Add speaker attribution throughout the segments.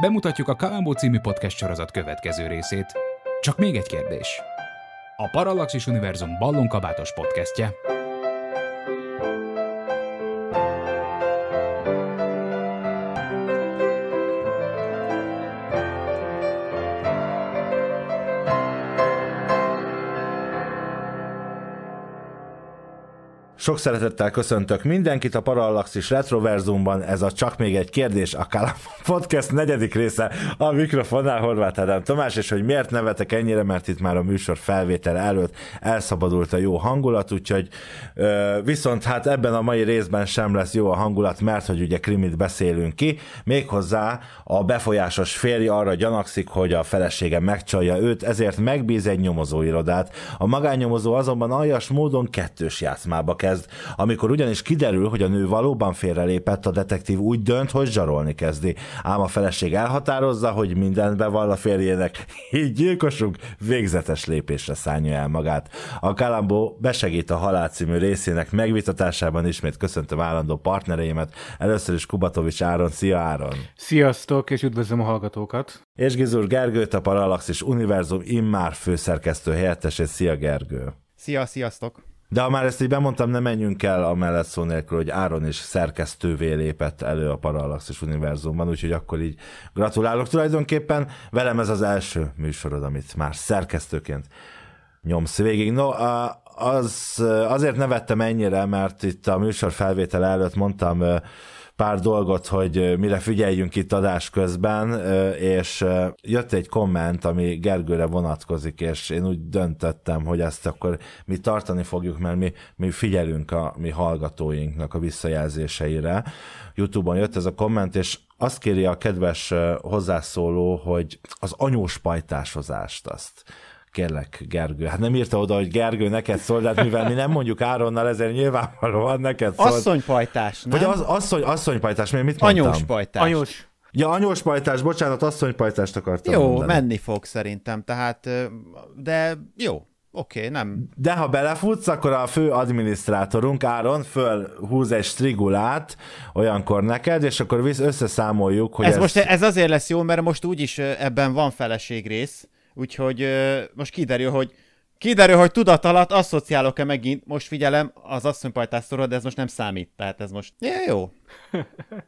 Speaker 1: bemutatjuk a Kalambó című podcast sorozat következő részét. Csak még egy kérdés. A Parallaxis Univerzum ballonkabátos
Speaker 2: podcastje
Speaker 3: Sok szeretettel köszöntök mindenkit a Parallaxis Retroverzumban, ez a Csak még egy kérdés, a Kálám Podcast negyedik része, a mikrofonnál Horváth Ádám Tomás, és hogy miért nevetek ennyire, mert itt már a műsor felvétel előtt elszabadult a jó hangulat, úgyhogy ö, viszont hát ebben a mai részben sem lesz jó a hangulat, mert hogy ugye krimit beszélünk ki, méghozzá a befolyásos férj arra gyanakszik, hogy a felesége megcsalja őt, ezért megbíz egy nyomozóirodát. A magánnyomozó azonban aljas módon kettős játszmába kezd kezd. Amikor ugyanis kiderül, hogy a nő valóban félrelépett, a detektív úgy dönt, hogy zsarolni kezdi. Ám a feleség elhatározza, hogy mindent bevall a férjének, így gyilkosunk végzetes lépésre szállja el magát. A Kalambó besegít a halál című részének megvitatásában ismét köszöntöm állandó partnereimet, először is Kubatovics Áron. Szia Áron!
Speaker 1: Sziasztok, és üdvözlöm a hallgatókat!
Speaker 3: És Gizur Gergőt, a Parallaxis Univerzum immár főszerkesztő helyettesét. Szia Gergő!
Speaker 2: Szia, sziasztok!
Speaker 3: De ha már ezt így bemondtam, ne menjünk el a mellett szó nélkül, hogy Áron is szerkesztővé lépett elő a Parallaxis univerzumban, úgyhogy akkor így gratulálok. Tulajdonképpen velem ez az első műsorod, amit már szerkesztőként nyomsz végig. No, az, azért nevettem ennyire, mert itt a műsor felvétel előtt mondtam pár dolgot, hogy mire figyeljünk itt adás közben, és jött egy komment, ami Gergőre vonatkozik, és én úgy döntöttem, hogy ezt akkor mi tartani fogjuk, mert mi, mi figyelünk a mi hallgatóinknak a visszajelzéseire. Youtube-on jött ez a komment, és azt kéri a kedves hozzászóló, hogy az anyós pajtásozást azt kérlek, Gergő. Hát nem írta oda, hogy Gergő, neked szól, de hát mivel mi nem mondjuk Áronnal, ezért nyilvánvalóan neked szól. Asszonypajtás, nem? Vagy az, asszony, asszonypajtás, még mit mondtam? Anyóspajtás. Anyós. Ja, anyóspajtás, bocsánat, asszonypajtást akartam Jó, mondani. menni
Speaker 2: fog szerintem, tehát,
Speaker 3: de jó, oké, okay, nem. De ha belefutsz, akkor a fő adminisztrátorunk Áron fölhúz egy strigulát olyankor neked, és akkor visz összeszámoljuk, hogy ez... ez... most
Speaker 2: ez azért lesz jó, mert most úgyis ebben van feleség rész, Úgyhogy most kiderül, hogy kiderül, hogy tudat alatt asszociálok-e megint, most figyelem, az asszonypajtás szorod, de ez most nem számít, tehát ez most ja, jó,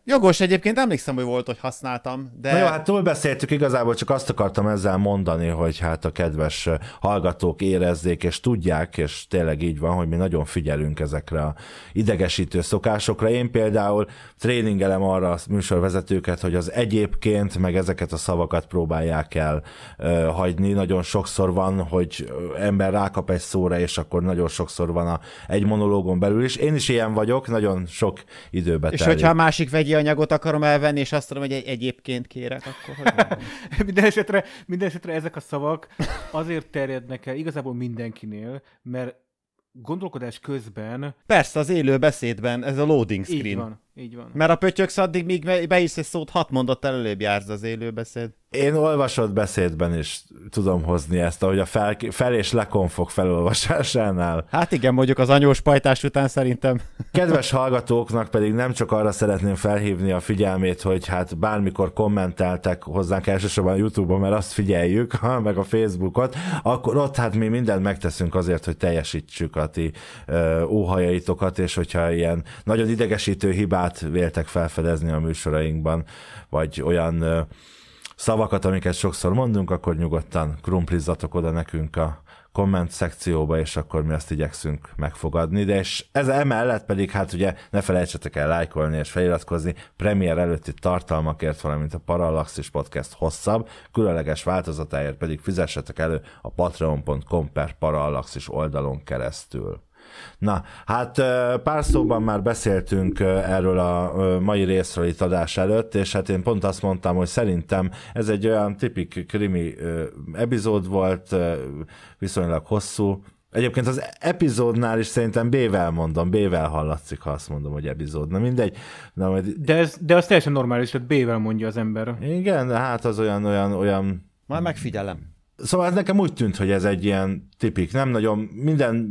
Speaker 2: Jogos egyébként, emlékszem, hogy volt, hogy használtam, de... Na jó, hát
Speaker 3: túl beszéltük, igazából csak azt akartam ezzel mondani, hogy hát a kedves hallgatók érezzék, és tudják, és tényleg így van, hogy mi nagyon figyelünk ezekre a idegesítő szokásokra. Én például tréningelem arra a műsorvezetőket, hogy az egyébként, meg ezeket a szavakat próbálják el ö, hagyni. Nagyon sokszor van, hogy ember rákap egy szóra, és akkor nagyon sokszor van a, egy monológon belül is. Én is ilyen vagyok, nagyon sok időbe és hogyha a
Speaker 2: másik vegyi anyagot akarom elvenni, és azt tudom, hogy egy- egyébként kérek, akkor hogy minden, esetre, minden
Speaker 1: esetre ezek a szavak azért terjednek el igazából mindenkinél, mert gondolkodás közben...
Speaker 2: Persze, az élő beszédben, ez a loading screen. Így van így van. Mert a pötyöksz addig, míg is egy szót, hat mondat előbb jársz az élőbeszéd.
Speaker 3: Én olvasott beszédben is tudom hozni ezt, ahogy a fel, fel és lekonfok felolvasásánál. Hát igen, mondjuk az anyós pajtás után szerintem. Kedves hallgatóknak pedig nem csak arra szeretném felhívni a figyelmét, hogy hát bármikor kommenteltek hozzánk elsősorban a Youtube-on, mert azt figyeljük, ha, meg a Facebookot, akkor ott hát mi mindent megteszünk azért, hogy teljesítsük a ti ö, óhajaitokat, és hogyha ilyen nagyon idegesítő hibá mintát véltek felfedezni a műsorainkban, vagy olyan szavakat, amiket sokszor mondunk, akkor nyugodtan krumplizzatok oda nekünk a komment szekcióba, és akkor mi azt igyekszünk megfogadni, de és ez emellett pedig, hát ugye ne felejtsetek el lájkolni és feliratkozni premier előtti tartalmakért, valamint a Parallaxis Podcast hosszabb, különleges változatáért pedig fizessetek elő a patreon.com per parallaxis oldalon keresztül. Na, hát pár szóban már beszéltünk erről a mai részről itt adás előtt, és hát én pont azt mondtam, hogy szerintem ez egy olyan tipik krimi epizód volt, viszonylag hosszú, Egyébként az epizódnál is szerintem B-vel mondom, B-vel hallatszik, ha azt mondom, hogy epizód. Na mindegy. Na, majd... de, ez, de az teljesen normális, hogy B-vel mondja az ember. Igen, de hát az olyan, olyan, olyan... Majd megfigyelem. Szóval ez nekem úgy tűnt, hogy ez egy ilyen tipik, nem nagyon, minden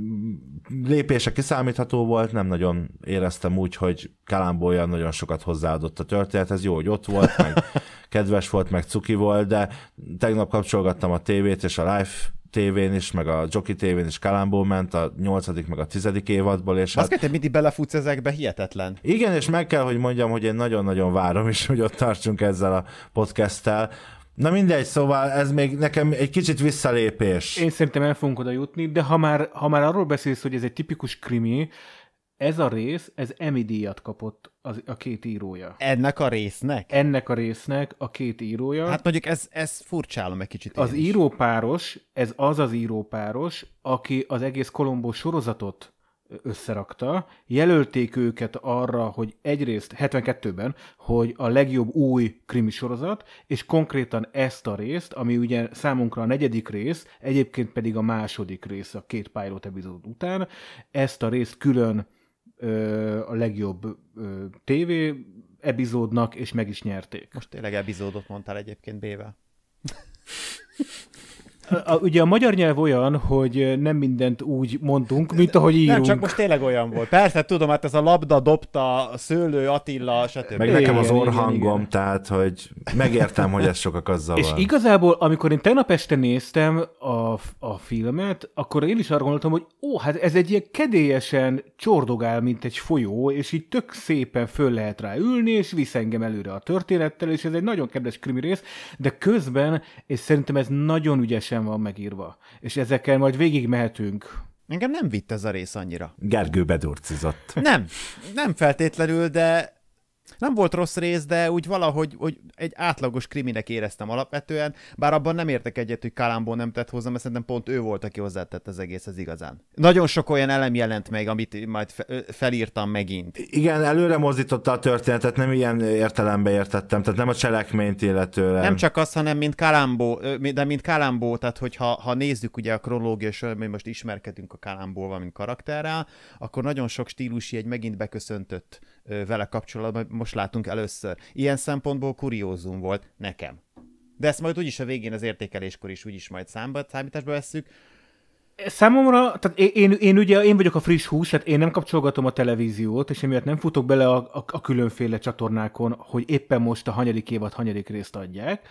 Speaker 3: lépése kiszámítható volt, nem nagyon éreztem úgy, hogy olyan nagyon sokat hozzáadott a történet, ez jó, hogy ott volt, meg kedves volt, meg cuki volt, de tegnap kapcsolgattam a tévét, és a live tévén is, meg a Joki tévén is Kalambó ment, a nyolcadik, meg a tizedik évadból, és Azt hát...
Speaker 2: te mindig belefutsz ezekbe, hihetetlen.
Speaker 3: Igen, és meg kell, hogy mondjam, hogy én nagyon-nagyon várom is, hogy ott tartsunk ezzel a podcasttel, Na mindegy, szóval ez még nekem egy kicsit visszalépés. Én
Speaker 1: szerintem el fogunk oda jutni, de ha már, ha már arról beszélsz, hogy ez egy tipikus krimi, ez a rész, ez Emmy díjat kapott az, a két írója. Ennek a résznek? Ennek a résznek
Speaker 2: a két írója. Hát mondjuk ez, ez furcsálom egy kicsit. Az
Speaker 1: írópáros, ez az az írópáros, aki az egész Kolombó sorozatot összerakta. Jelölték őket arra, hogy egyrészt 72-ben, hogy a legjobb új krimi sorozat, és konkrétan ezt a részt, ami ugye számunkra a negyedik rész, egyébként pedig a második rész a két pilot epizód után, ezt a részt külön ö, a legjobb ö, tévé epizódnak, és meg is nyerték.
Speaker 2: Most tényleg epizódot mondtál egyébként B-vel.
Speaker 1: a, ugye a magyar nyelv olyan, hogy nem mindent úgy mondunk, mint ahogy
Speaker 2: írunk. Nem, csak most tényleg olyan volt. Persze, tudom, hát ez a labda dobta, a szőlő, Attila, stb. Meg nekem az orhangom,
Speaker 3: tehát, hogy megértem, hogy ez sokak azzal És van.
Speaker 2: igazából,
Speaker 1: amikor én tegnap este néztem a, a filmet, akkor én is arra gondoltam, hogy ó, hát ez egy ilyen kedélyesen csordogál, mint egy folyó, és így tök szépen föl lehet rá ülni, és visz engem előre a történettel, és ez egy nagyon kedves krimi rész, de közben, és szerintem ez nagyon ügyesen helyesen van megírva. És ezekkel majd végig mehetünk. Engem nem vitt ez a rész
Speaker 2: annyira. Gergő bedurcizott. Nem, nem feltétlenül, de nem volt rossz rész, de úgy valahogy hogy egy átlagos kriminek éreztem alapvetően, bár abban nem értek egyet, hogy Kalámból nem tett hozzá, mert szerintem pont ő volt, aki hozzátett az egész, az igazán. Nagyon sok olyan elem jelent meg, amit majd felírtam megint.
Speaker 3: Igen, előre mozdította a történetet, nem ilyen értelembe értettem, tehát nem a cselekményt illetően. Nem csak
Speaker 2: az, hanem mint Kalambó, de mint Kalambó, tehát hogyha ha nézzük ugye a kronológia és mi most ismerkedünk a Kalambóval, mint karakterrel, akkor nagyon sok stílusi egy megint beköszöntött vele kapcsolatban most látunk először. Ilyen szempontból kuriózum volt nekem. De ezt majd úgyis a végén az értékeléskor is úgyis majd számba, számításba vesszük. Számomra, tehát én, én, én ugye én vagyok
Speaker 1: a friss hús, tehát én nem kapcsolgatom a televíziót, és emiatt nem futok bele a, a, a különféle csatornákon, hogy éppen most a hanyadik évad hanyadik részt adják.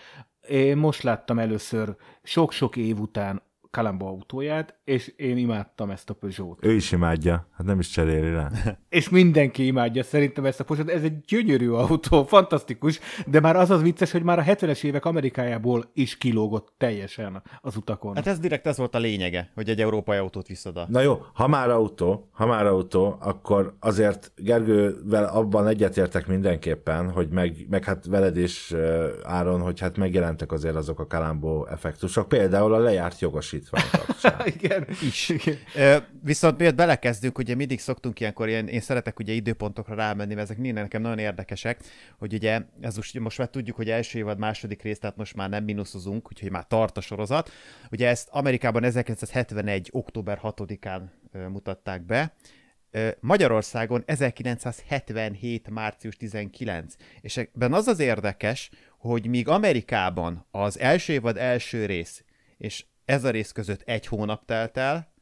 Speaker 1: Én most láttam először sok-sok év után Kalamba autóját, és én imádtam ezt a Peugeot. Ő
Speaker 3: is imádja, hát nem is cseréli rá.
Speaker 1: és mindenki imádja szerintem ezt a Peugeot, ez egy gyönyörű autó, fantasztikus, de már az az vicces, hogy már a 70-es évek Amerikájából is kilógott teljesen
Speaker 2: az utakon. Hát ez direkt ez volt a lényege, hogy egy európai autót viszed Na jó,
Speaker 3: ha már autó, ha már autó, akkor azért Gergővel abban egyetértek mindenképpen, hogy meg, meg hát veled is, Áron, hogy hát megjelentek azért azok a Kalambó effektusok, például a lejárt jogosítás biztosítvány Igen. Is. Igen.
Speaker 2: Ö, viszont miért belekezdünk, ugye mindig szoktunk ilyenkor, ilyen, én szeretek ugye időpontokra rámenni, mert ezek minden nekem nagyon érdekesek, hogy ugye ez most, most már tudjuk, hogy első évad, második rész, tehát most már nem mínuszozunk, úgyhogy már tart a sorozat. Ugye ezt Amerikában 1971. október 6-án mutatták be, Magyarországon 1977. március 19. És ebben az az érdekes, hogy míg Amerikában az első évad első rész, és ez a rész között egy hónap telt el,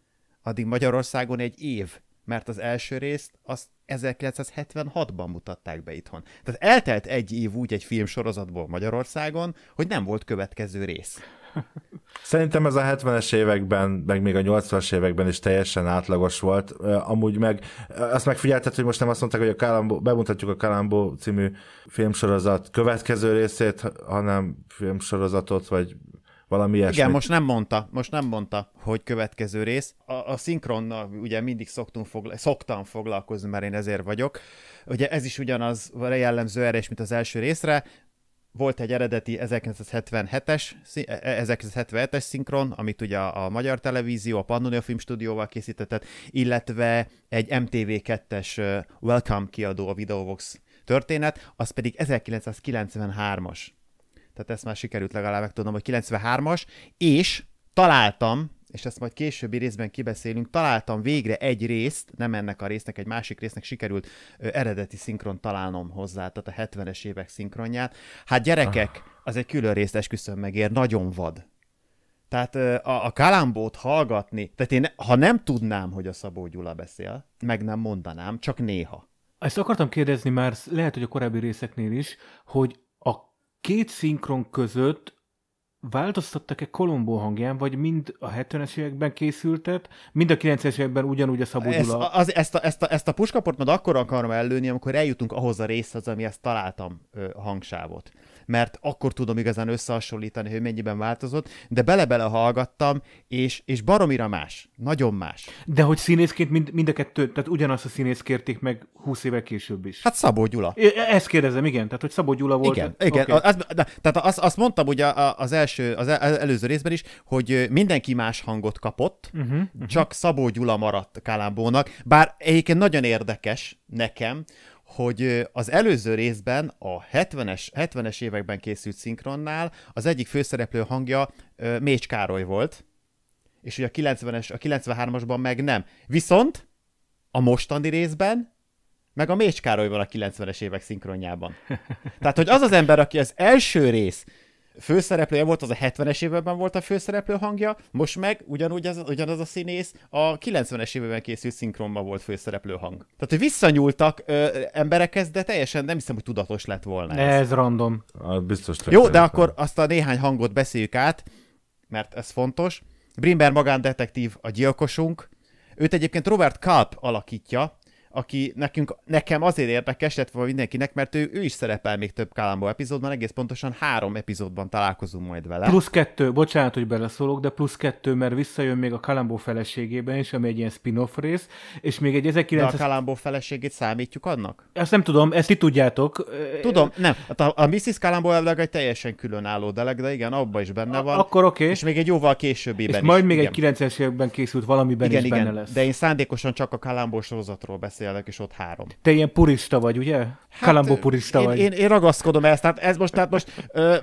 Speaker 2: addig Magyarországon egy év, mert az első részt azt 1976-ban mutatták be itthon. Tehát eltelt egy év úgy egy filmsorozatból Magyarországon, hogy nem volt következő rész.
Speaker 3: Szerintem ez a 70-es években, meg még a 80-as években is teljesen átlagos volt. Amúgy meg, azt megfigyeltet, hogy most nem azt mondták, hogy a Kalambó, bemutatjuk a Kalambó című filmsorozat következő részét, hanem filmsorozatot, vagy valami ilyesmi. Igen, most
Speaker 2: nem mondta, most nem mondta, hogy következő rész. A, a szinkronnal ugye mindig szoktunk fogla- szoktam foglalkozni, mert én ezért vagyok. Ugye ez is ugyanaz jellemző erre is, mint az első részre, volt egy eredeti 1977-es, 1977-es e, e, szinkron, amit ugye a, Magyar Televízió, a Pannonia Film Stúdióval készítetett, illetve egy MTV2-es Welcome kiadó, a Videovox történet, az pedig 1993-as. Tehát ezt már sikerült legalább megtudnom, hogy 93-as, és találtam, és ezt majd későbbi részben kibeszélünk, találtam végre egy részt, nem ennek a résznek, egy másik résznek sikerült ö, eredeti szinkron találnom hozzá, tehát a 70-es évek szinkronját. Hát gyerekek, ah. az egy külön részt esküszöm megér, nagyon vad. Tehát a, a kalambót hallgatni, tehát én ha nem tudnám, hogy a Szabó Gyula beszél, meg nem mondanám, csak néha.
Speaker 1: Ezt akartam kérdezni már, lehet, hogy a korábbi részeknél is, hogy két szinkron között változtattak-e Kolombó hangján, vagy mind a 70-es években készültet, mind a 90-es években ugyanúgy a Szabó Ezt, az,
Speaker 2: ezt, a, ezt, a, ezt a puskaport majd akkor akarom előni, amikor eljutunk ahhoz a részhez, amihez találtam ö, hangsávot mert akkor tudom igazán összehasonlítani, hogy mennyiben változott, de bele-bele hallgattam, és, és baromira más, nagyon más.
Speaker 1: De hogy színészként mind, mind a kettő, tehát ugyanazt a színész kérték meg 20
Speaker 2: évvel később is. Hát Szabó Gyula. É, e, ezt kérdezem, igen, tehát hogy Szabó Gyula volt. Igen, igen. Okay. Az, de, tehát azt, azt mondtam ugye az első, az előző részben is, hogy mindenki más hangot kapott, uh-huh, uh-huh. csak Szabó Gyula maradt Kálámbónak, bár egyébként nagyon érdekes nekem, hogy az előző részben, a 70-es, 70-es években készült szinkronnál az egyik főszereplő hangja Mécs Károly volt, és ugye a 90-es, a 93-asban meg nem. Viszont a mostani részben meg a Mécs Károly van a 90-es évek szinkronjában. Tehát, hogy az az ember, aki az első rész főszereplője volt, az a 70-es években volt a főszereplő hangja, most meg ugyanúgy az, ugyanaz a színész a 90-es években készült szinkronban volt főszereplő hang. Tehát, hogy visszanyúltak ö, emberekhez, de teljesen nem hiszem, hogy tudatos lett volna.
Speaker 3: Ez, ez random. A, biztos Jó, de akkor
Speaker 2: van. azt a néhány hangot beszéljük át, mert ez fontos. Brimber magándetektív a gyilkosunk. Őt egyébként Robert Kalp alakítja, aki nekünk, nekem azért érdekes, illetve mindenkinek, mert ő, ő is szerepel még több Kalambó epizódban, egész pontosan három epizódban találkozunk majd vele. Plusz
Speaker 1: kettő, bocsánat, hogy beleszólok, de plusz kettő, mert visszajön még a Kalambó feleségében is, ami egy ilyen spin-off rész,
Speaker 2: és még egy 1900... De a Kalambó feleségét számítjuk annak?
Speaker 1: Azt nem tudom, ezt ti tudjátok. Tudom, nem.
Speaker 2: A, a Mrs. Kalambó elvileg egy teljesen különálló deleg, de igen, abban is benne van. A, akkor oké. Okay. És még egy jóval későbbiben és is. majd még igen.
Speaker 1: egy 90-es években készült valamiben igen, is igen, benne lesz.
Speaker 2: De én szándékosan csak a Kalambó sorozatról beszél beszélnek, és ott három. Te
Speaker 1: ilyen purista vagy, ugye? Hát, Kalambó purista én, vagy. Én, én
Speaker 2: ragaszkodom ezt, tehát ez most, tehát most ö,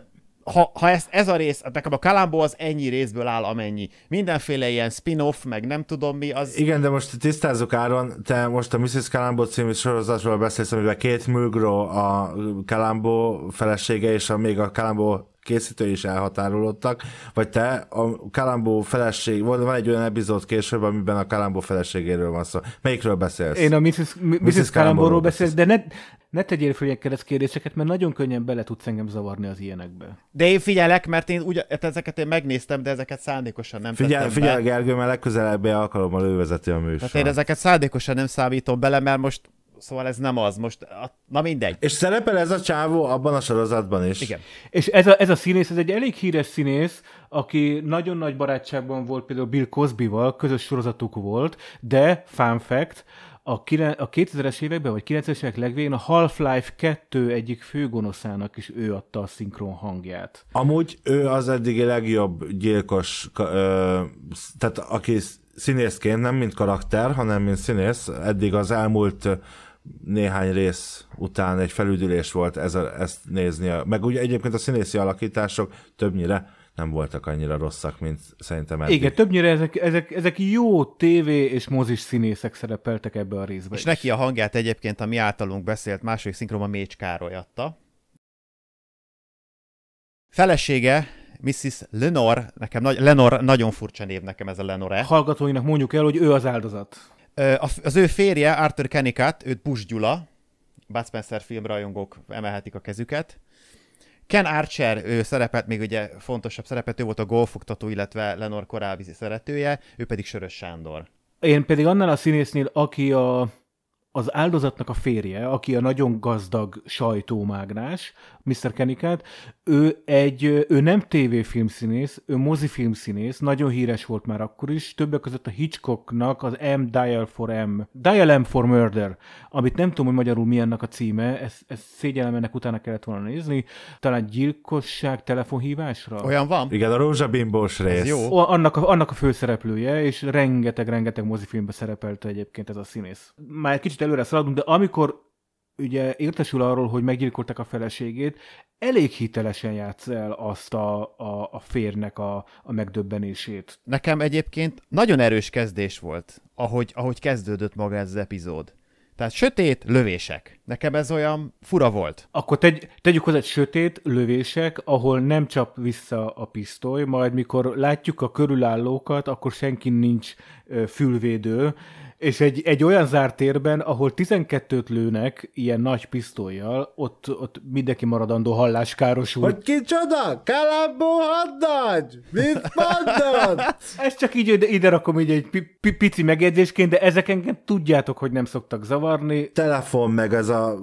Speaker 2: ha, ha ez, ez a rész, nekem a Kalambó az ennyi részből áll, amennyi. Mindenféle ilyen spin-off,
Speaker 3: meg nem tudom mi, az... Igen, de most tisztázzuk Áron, te most a Mrs. Kalambó című sorozatról beszélsz, amiben két mülgró a Kalambó felesége, és a, még a Kalambó készítői is elhatárolódtak, vagy te a Kalambó feleség, van egy olyan epizód később, amiben a Kalambó feleségéről van szó. Melyikről beszélsz? Én a Mrs. Mrs. Kalambóról
Speaker 1: beszélek, de ne, ne tegyél fel ilyen kérdéseket, mert nagyon könnyen bele tudsz engem zavarni az ilyenekbe.
Speaker 2: De én figyelek, mert én ugye, hát ezeket én megnéztem, de ezeket szándékosan nem figyel, Figyelj,
Speaker 3: Gergő, mert legközelebbi alkalommal ő vezeti a műsor. Tehát én ezeket
Speaker 2: szándékosan nem számítom bele, mert most szóval ez nem az most, na mindegy.
Speaker 3: És szerepel ez a csávó abban a sorozatban is. Igen.
Speaker 2: És ez a, ez a színész, ez egy elég híres színész, aki
Speaker 1: nagyon nagy barátságban volt például Bill Cosby-val közös sorozatuk volt, de fun fact, a, a 2000-es években, vagy 90-es évek legvégén a Half-Life 2 egyik főgonoszának is ő adta a szinkron hangját.
Speaker 3: Amúgy ő az eddigi legjobb gyilkos, ö, tehát aki színészként, nem mint karakter, hanem mint színész, eddig az elmúlt néhány rész után egy felüdülés volt ez a, ezt nézni. Meg ugye egyébként a színészi alakítások többnyire nem voltak annyira rosszak, mint szerintem eddig. Igen,
Speaker 1: többnyire ezek, ezek, ezek jó tévé és mozis színészek
Speaker 2: szerepeltek ebbe a részbe És is. neki a hangját egyébként a mi általunk beszélt második szinkronban Mécs Károly adta. Felesége Mrs. Lenore, nekem nagy, Lenore, nagyon furcsa név nekem ez a Lenore. Hallgatóinak mondjuk el, hogy ő az áldozat. Az ő férje, Arthur Kennicott, őt Bush Gyula, Bud Spencer filmrajongók emelhetik a kezüket. Ken Archer, ő szerepet, még ugye fontosabb szerepet, ő volt a golfoktató, illetve Lenor korábbi szeretője, ő pedig Sörös Sándor.
Speaker 1: Én pedig annál a színésznél, aki a az áldozatnak a férje, aki a nagyon gazdag sajtómágnás, Mr. Kenikát, ő, egy, ő nem tévéfilmszínész, ő mozifilmszínész, nagyon híres volt már akkor is, többek között a Hitchcocknak az M Dial for M, Dial M for Murder, amit nem tudom, hogy magyarul mi ennek a címe, ezt, ezt szégyellem, ennek utána kellett volna nézni, talán gyilkosság telefonhívásra. Olyan
Speaker 3: van? Igen, a rózsabimbós rész. Ez jó. O,
Speaker 1: annak, a, annak a főszereplője, és rengeteg-rengeteg mozifilmbe szerepelt egyébként ez a színész. Már egy kicsit előre szaladunk, de amikor ugye értesül arról, hogy meggyilkolták a feleségét, elég hitelesen játsz el azt a, a, a férnek a, a
Speaker 2: megdöbbenését. Nekem egyébként nagyon erős kezdés volt, ahogy, ahogy kezdődött maga ez az epizód. Tehát sötét lövések. Nekem ez olyan fura volt. Akkor tegy,
Speaker 1: tegyük hozzá egy sötét lövések, ahol nem csap vissza a pisztoly, majd mikor látjuk a körülállókat, akkor senki nincs fülvédő, és egy, egy olyan zárt térben, ahol 12-t lőnek ilyen nagy pisztolyjal, ott, ott mindenki maradandó halláskárosul. Hogy
Speaker 3: kicsoda? Kalambó hadnagy! Mit
Speaker 1: mondod? Ezt csak így ide, ide rakom így egy pi, pici megjegyzésként, de ezek engem
Speaker 3: tudjátok, hogy nem szoktak zavarni. Telefon meg ez a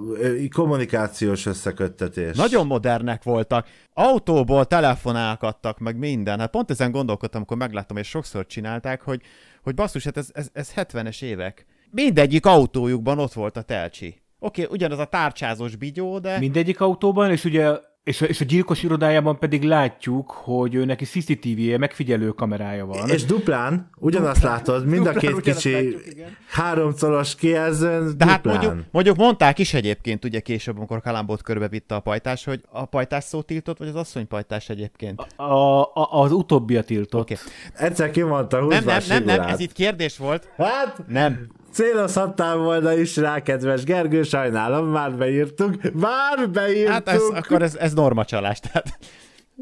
Speaker 3: kommunikációs összeköttetés. Nagyon modernek voltak. Autóból telefonálkattak, meg minden. Hát pont ezen
Speaker 2: gondolkodtam, amikor megláttam, és sokszor csinálták, hogy hogy basszus, hát ez, ez, ez 70-es évek. Mindegyik autójukban ott volt a telcsi. Oké, okay, ugyanaz a tárcsázós bigyó, de... Mindegyik
Speaker 1: autóban, és ugye és a, és a gyilkos irodájában pedig látjuk, hogy ő neki CCTV-je,
Speaker 2: megfigyelő kamerája van. És duplán, ugyanazt duplán, látod, mind duplán, a két kicsi látjuk, háromszoros kijelzőn, De hát mondjuk, mondjuk mondták is egyébként, ugye később, amikor Kalambót körbevitte a pajtás, hogy a pajtás szó tiltott, vagy az asszony pajtás egyébként?
Speaker 1: A, a, az utóbbi a tiltott. Okay.
Speaker 3: Egyszer kimondta, húzva nem, nem, nem, nem, ez itt kérdés volt. Hát? Nem. Célozhattál volna is rá, kedves Gergő, sajnálom, már beírtuk. Már beírtuk!
Speaker 2: Hát ez, akkor ez, ez norma csalás, tehát...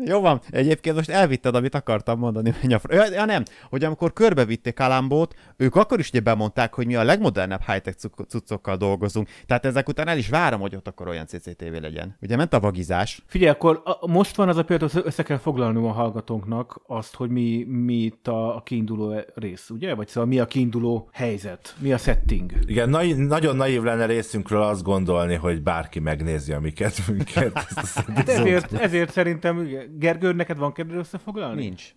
Speaker 2: Jó van, egyébként most elvitted, amit akartam mondani. Ja, ja, nem, hogy amikor körbevitték Kalambót, ők akkor is ugye bemondták, hogy mi a legmodernebb high-tech cuccokkal dolgozunk. Tehát ezek után el is várom, hogy ott akkor olyan CCTV legyen. Ugye ment a vagizás. Figyelj, akkor
Speaker 1: a, most van az a példa, hogy össze kell foglalnom a hallgatónknak azt, hogy mi, mi itt a, a kiinduló rész, ugye? Vagy szóval mi a kiinduló helyzet,
Speaker 3: mi a setting. Igen, na, nagyon naív lenne részünkről azt gondolni, hogy bárki megnézi a mi kedvünket. ezért,
Speaker 1: ezért szerintem ugye, Gergő, neked van kedved összefoglalni?
Speaker 3: Nincs.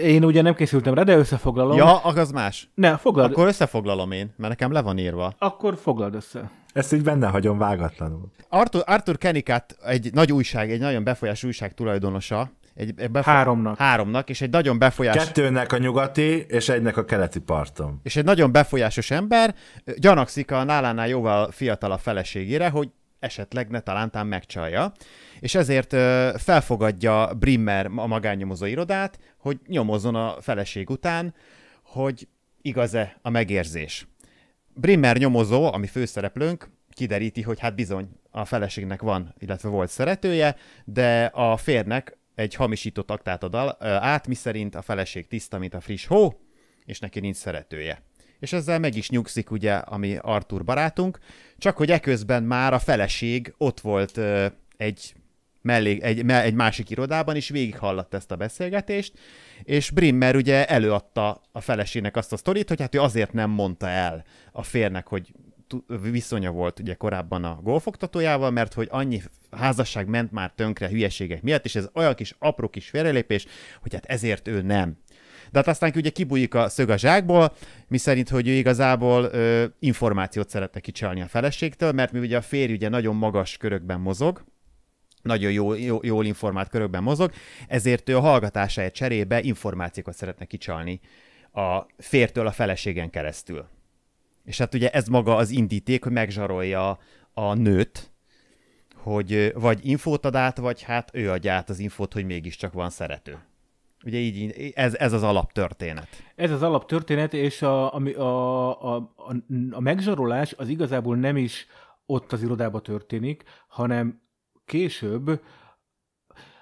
Speaker 2: Én ugye nem készültem rá, de összefoglalom. Ja, az más. Ne, foglald. Akkor összefoglalom én, mert nekem le van írva. Akkor foglald össze.
Speaker 3: Ezt így benne hagyom vágatlanul.
Speaker 2: Arthur, Arthur Kenikát egy nagy újság, egy nagyon befolyás újság tulajdonosa, egy, egy befo- háromnak. Háromnak, és egy nagyon befolyásos... Kettőnek a nyugati, és egynek a keleti parton. És egy nagyon befolyásos ember gyanakszik a nálánál jóval fiatal a feleségére, hogy esetleg ne talántán megcsalja és ezért felfogadja Brimmer a magánnyomozó irodát, hogy nyomozzon a feleség után, hogy igaz-e a megérzés. Brimmer nyomozó, ami főszereplőnk, kideríti, hogy hát bizony a feleségnek van, illetve volt szeretője, de a férnek egy hamisított aktát ad át, miszerint a feleség tiszta, mint a friss hó, és neki nincs szeretője. És ezzel meg is nyugszik ugye, ami Arthur barátunk, csak hogy eközben már a feleség ott volt egy mellé, egy, me, egy másik irodában, és végighallatt ezt a beszélgetést, és Brimmer ugye előadta a felesének azt a sztorit, hogy hát ő azért nem mondta el a férnek, hogy viszonya volt ugye korábban a golfoktatójával, mert hogy annyi házasság ment már tönkre hülyeségek miatt, és ez olyan kis apró kis félrelépés, hogy hát ezért ő nem. De hát aztán ugye kibújik a szög a zsákból, miszerint, hogy ő igazából ö, információt szeretne kicsalni a feleségtől, mert mi ugye a férj ugye nagyon magas körökben mozog, nagyon jó jó jól informált körökben mozog, ezért ő a hallgatásáért cserébe információkat szeretne kicsalni a fértől a feleségen keresztül. És hát ugye ez maga az indíték, hogy megzsarolja a nőt, hogy vagy infót ad át, vagy hát ő adja át az infót, hogy mégiscsak van szerető. Ugye így, ez, ez az alaptörténet.
Speaker 1: Ez az alaptörténet, és a, a, a, a, a megzsarolás az igazából nem is ott az irodába történik, hanem később,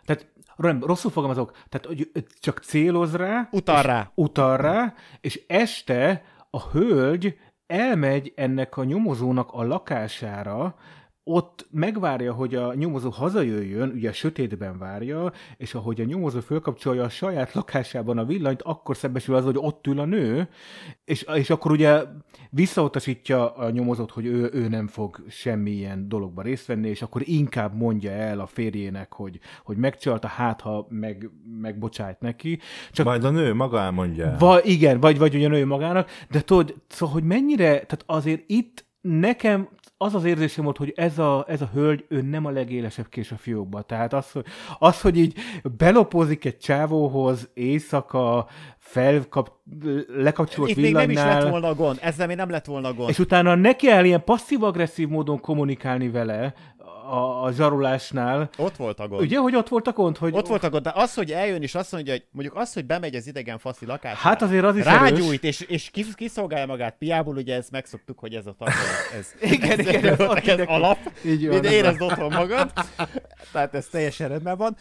Speaker 1: tehát nem, rosszul fogalmazok, tehát hogy csak céloz rá, utal rá. utal rá, és este a hölgy elmegy ennek a nyomozónak a lakására, ott megvárja, hogy a nyomozó hazajöjjön, ugye sötétben várja, és ahogy a nyomozó fölkapcsolja a saját lakásában a villanyt, akkor szembesül az, hogy ott ül a nő, és, és akkor ugye visszautasítja a nyomozót, hogy ő, ő nem fog semmilyen dologba részt venni, és akkor inkább mondja el a férjének, hogy, hogy megcsalta, hát ha meg, megbocsájt neki. Csak Majd a nő maga elmondja. Va, igen, vagy, vagy ugye a nő magának, de tudod, szóval, hogy mennyire, tehát azért itt nekem az az érzésem volt, hogy ez a, ez a hölgy, ő nem a legélesebb kés a fiókban. Tehát az, hogy, az, hogy így belopozik egy csávóhoz éjszaka, felkap, lekapcsolt Itt villanynál. még nem is lett
Speaker 2: volna gond, ezzel még nem lett volna gond. És
Speaker 1: utána neki el ilyen passzív-agresszív módon kommunikálni vele, a, a zsarulásnál.
Speaker 2: Ott volt a gond. Ugye, hogy ott volt a gond? Hogy... Ott volt a gond, de az, hogy eljön és azt mondja, hogy mondjuk az, hogy bemegy az idegen faszi lakásra, Hát azért az is Rágyújt, és, és kiszolgálja magát piából, ugye ezt megszoktuk, hogy ez a tartalom. Ez, igen, ez, igen, ez, ez, ez alap. Így van, érezd otthon magad. Tehát ez teljesen rendben van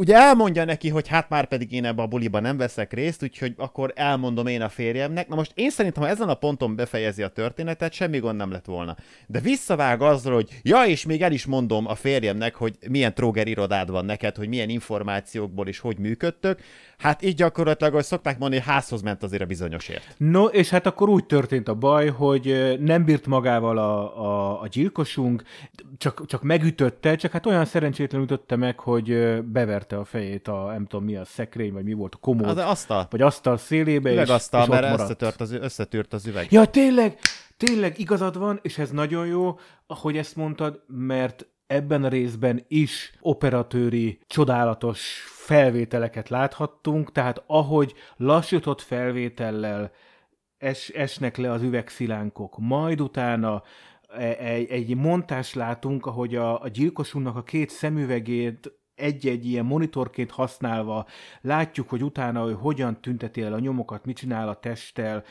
Speaker 2: ugye elmondja neki, hogy hát már pedig én ebbe a buliba nem veszek részt, úgyhogy akkor elmondom én a férjemnek. Na most én szerintem, ha ezen a ponton befejezi a történetet, semmi gond nem lett volna. De visszavág azzal, hogy ja, és még el is mondom a férjemnek, hogy milyen tróger irodád van neked, hogy milyen információkból és hogy működtök, Hát így gyakorlatilag, ahogy szokták mondani, házhoz ment azért a bizonyosért.
Speaker 1: No, és hát akkor úgy történt a baj, hogy nem bírt magával a, a, a gyilkosunk, csak, csak megütötte, csak hát olyan szerencsétlen ütötte meg, hogy beverte a fejét a, nem tudom mi a szekrény, vagy mi volt a komód. Az
Speaker 2: asztal. Vagy asztal szélébe, Üveg és, asztal, és mert ott maradt. Összetört az, összetűrt az üveg. Ja,
Speaker 1: tényleg, tényleg igazad van, és ez nagyon jó, ahogy ezt mondtad, mert ebben a részben is operatőri, csodálatos felvételeket láthattunk, tehát ahogy lassított felvétellel es, esnek le az üvegszilánkok, majd utána egy, e, egy montást látunk, ahogy a, a gyilkosunknak a két szemüvegét egy-egy ilyen monitorként használva látjuk, hogy utána hogy hogyan tünteti el a nyomokat, mit csinál a testtel,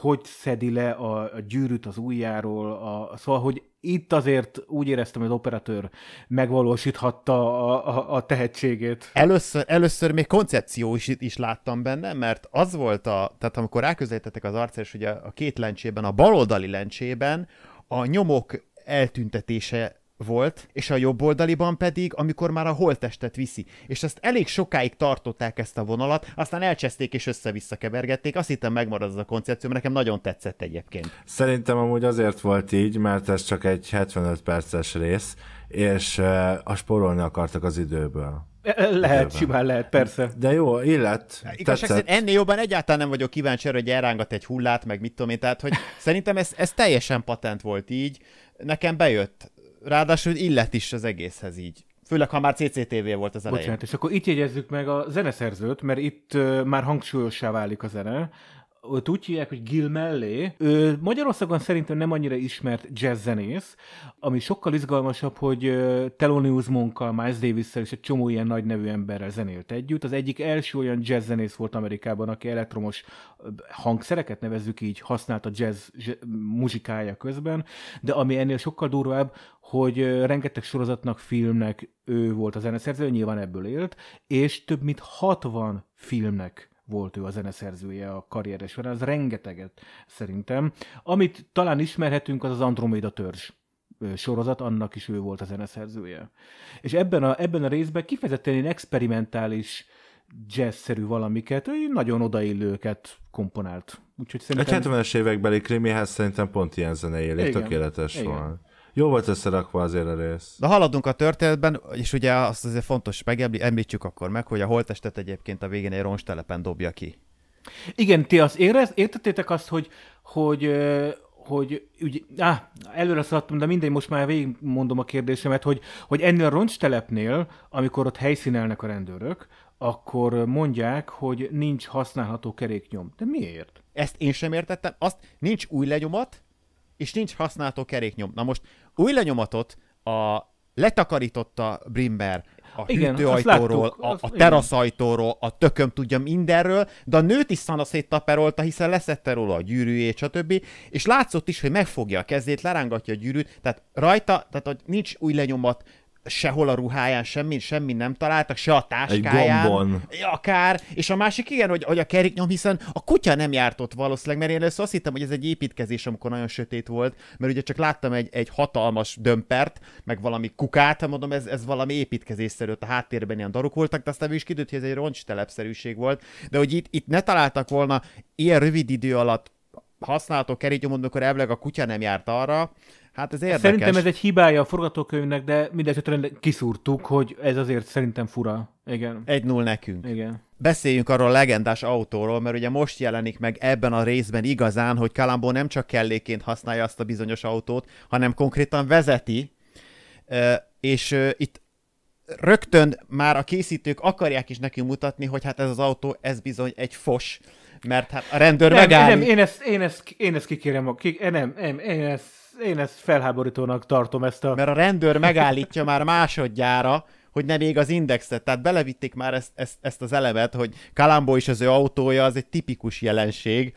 Speaker 1: hogy szedi le a, a gyűrűt az ujjáról, a, szóval, hogy itt azért úgy éreztem, hogy az operatőr megvalósíthatta
Speaker 2: a, a, a tehetségét. Először, először még koncepció is, is láttam benne, mert az volt a, tehát amikor ráközelítettek az arcra, és ugye a két lencsében, a baloldali lencsében a nyomok eltüntetése volt, és a jobb oldaliban pedig, amikor már a holttestet viszi. És ezt elég sokáig tartották ezt a vonalat, aztán elcseszték és össze-vissza kevergették. Azt hittem megmarad az a koncepció, mert nekem nagyon tetszett egyébként.
Speaker 3: Szerintem amúgy azért volt így, mert ez csak egy 75 perces rész, és a sporolni akartak az időből. Lehet, simán lehet, persze. De jó, illet. Igazság
Speaker 2: ennél jobban egyáltalán nem vagyok kíváncsi arra, hogy elrángat egy hullát, meg mit tudom én, tehát hogy szerintem ez, ez teljesen patent volt így, nekem bejött ráadásul illet is az egészhez így. Főleg, ha már CCTV volt az elején. Bocsánat, és akkor itt jegyezzük meg a zeneszerzőt, mert itt
Speaker 1: már hangsúlyossá válik a zene ott úgy hívják, hogy Gil mellé. Ő Magyarországon szerintem nem annyira ismert jazzzenész, ami sokkal izgalmasabb, hogy Thelonious Monkkal, Miles davis és egy csomó ilyen nagy nevű emberrel zenélt együtt. Az egyik első olyan jazzzenész volt Amerikában, aki elektromos hangszereket nevezzük így, használt a jazz muzsikája közben, de ami ennél sokkal durvább, hogy rengeteg sorozatnak, filmnek ő volt a zeneszerző, nyilván ebből élt, és több mint 60 filmnek volt ő a zeneszerzője a karrieres során, az rengeteget szerintem. Amit talán ismerhetünk, az az Andromeda törzs sorozat, annak is ő volt a zeneszerzője. És ebben a, ebben a részben kifejezetten én experimentális jazzszerű valamiket, nagyon odaillőket komponált. Úgyhogy szerintem... Egy
Speaker 3: 70-es évekbeli krimihez szerintem pont ilyen zenei élet tökéletes Igen. volt. Jó volt összerakva azért a rész.
Speaker 2: De haladunk a történetben, és ugye azt azért fontos megemlítsük akkor meg, hogy a holtestet egyébként a végén egy telepen dobja ki.
Speaker 1: Igen, ti azt érez, értettétek azt, hogy, hogy, hogy ügy, áh, előre szaladtam, de mindegy, most már végigmondom a kérdésemet, hogy, hogy ennél a roncstelepnél, amikor ott helyszínelnek a rendőrök, akkor mondják, hogy nincs
Speaker 2: használható keréknyom. De miért? Ezt én sem értettem. Azt nincs új legyomat és nincs használható keréknyom. Na most új lenyomatot a letakarította Brimber a igen, hűtőajtóról, a, a teraszajtóról, a tököm tudja mindenről, de a nőt is szana széttaperolta, hiszen leszette róla a gyűrűjét, stb. És látszott is, hogy megfogja a kezét, lerángatja a gyűrűt, tehát rajta, tehát hogy nincs új lenyomat, sehol a ruháján semmi, semmi nem találtak, se a táskáján. Egy Akár. És a másik igen, hogy, hogy a keréknyom, hiszen a kutya nem járt ott valószínűleg, mert én először azt hittem, hogy ez egy építkezés, amikor nagyon sötét volt, mert ugye csak láttam egy, egy hatalmas dömpert, meg valami kukát, hát mondom, ez, ez valami építkezésszerű, a háttérben ilyen daruk voltak, de aztán is kidőtt, hogy ez egy roncstelepszerűség volt, de hogy itt, itt ne találtak volna ilyen rövid idő alatt használható keréknyomot, amikor elvileg a kutya nem járt arra, Hát ez érdekes. Szerintem ez
Speaker 1: egy hibája a forgatókönyvnek, de mindesetre kiszúrtuk, hogy ez azért szerintem
Speaker 2: fura. Igen. Egy null nekünk. Igen. Beszéljünk arról a legendás autóról, mert ugye most jelenik meg ebben a részben igazán, hogy Kalambó nem csak kelléként használja azt a bizonyos autót, hanem konkrétan vezeti, és itt rögtön már a készítők akarják is nekünk mutatni, hogy hát ez az autó, ez bizony egy fos, mert hát a rendőr nem, megáll. Nem, én
Speaker 1: ezt, én ezt, én ezt kikérem, kik, nem, nem, én
Speaker 2: ezt én ezt felháborítónak tartom ezt a... Mert a rendőr megállítja már másodjára, hogy nem ég az indexet. Tehát belevitték már ezt, ezt, ezt az elemet, hogy Kalambó is az ő autója, az egy tipikus jelenség,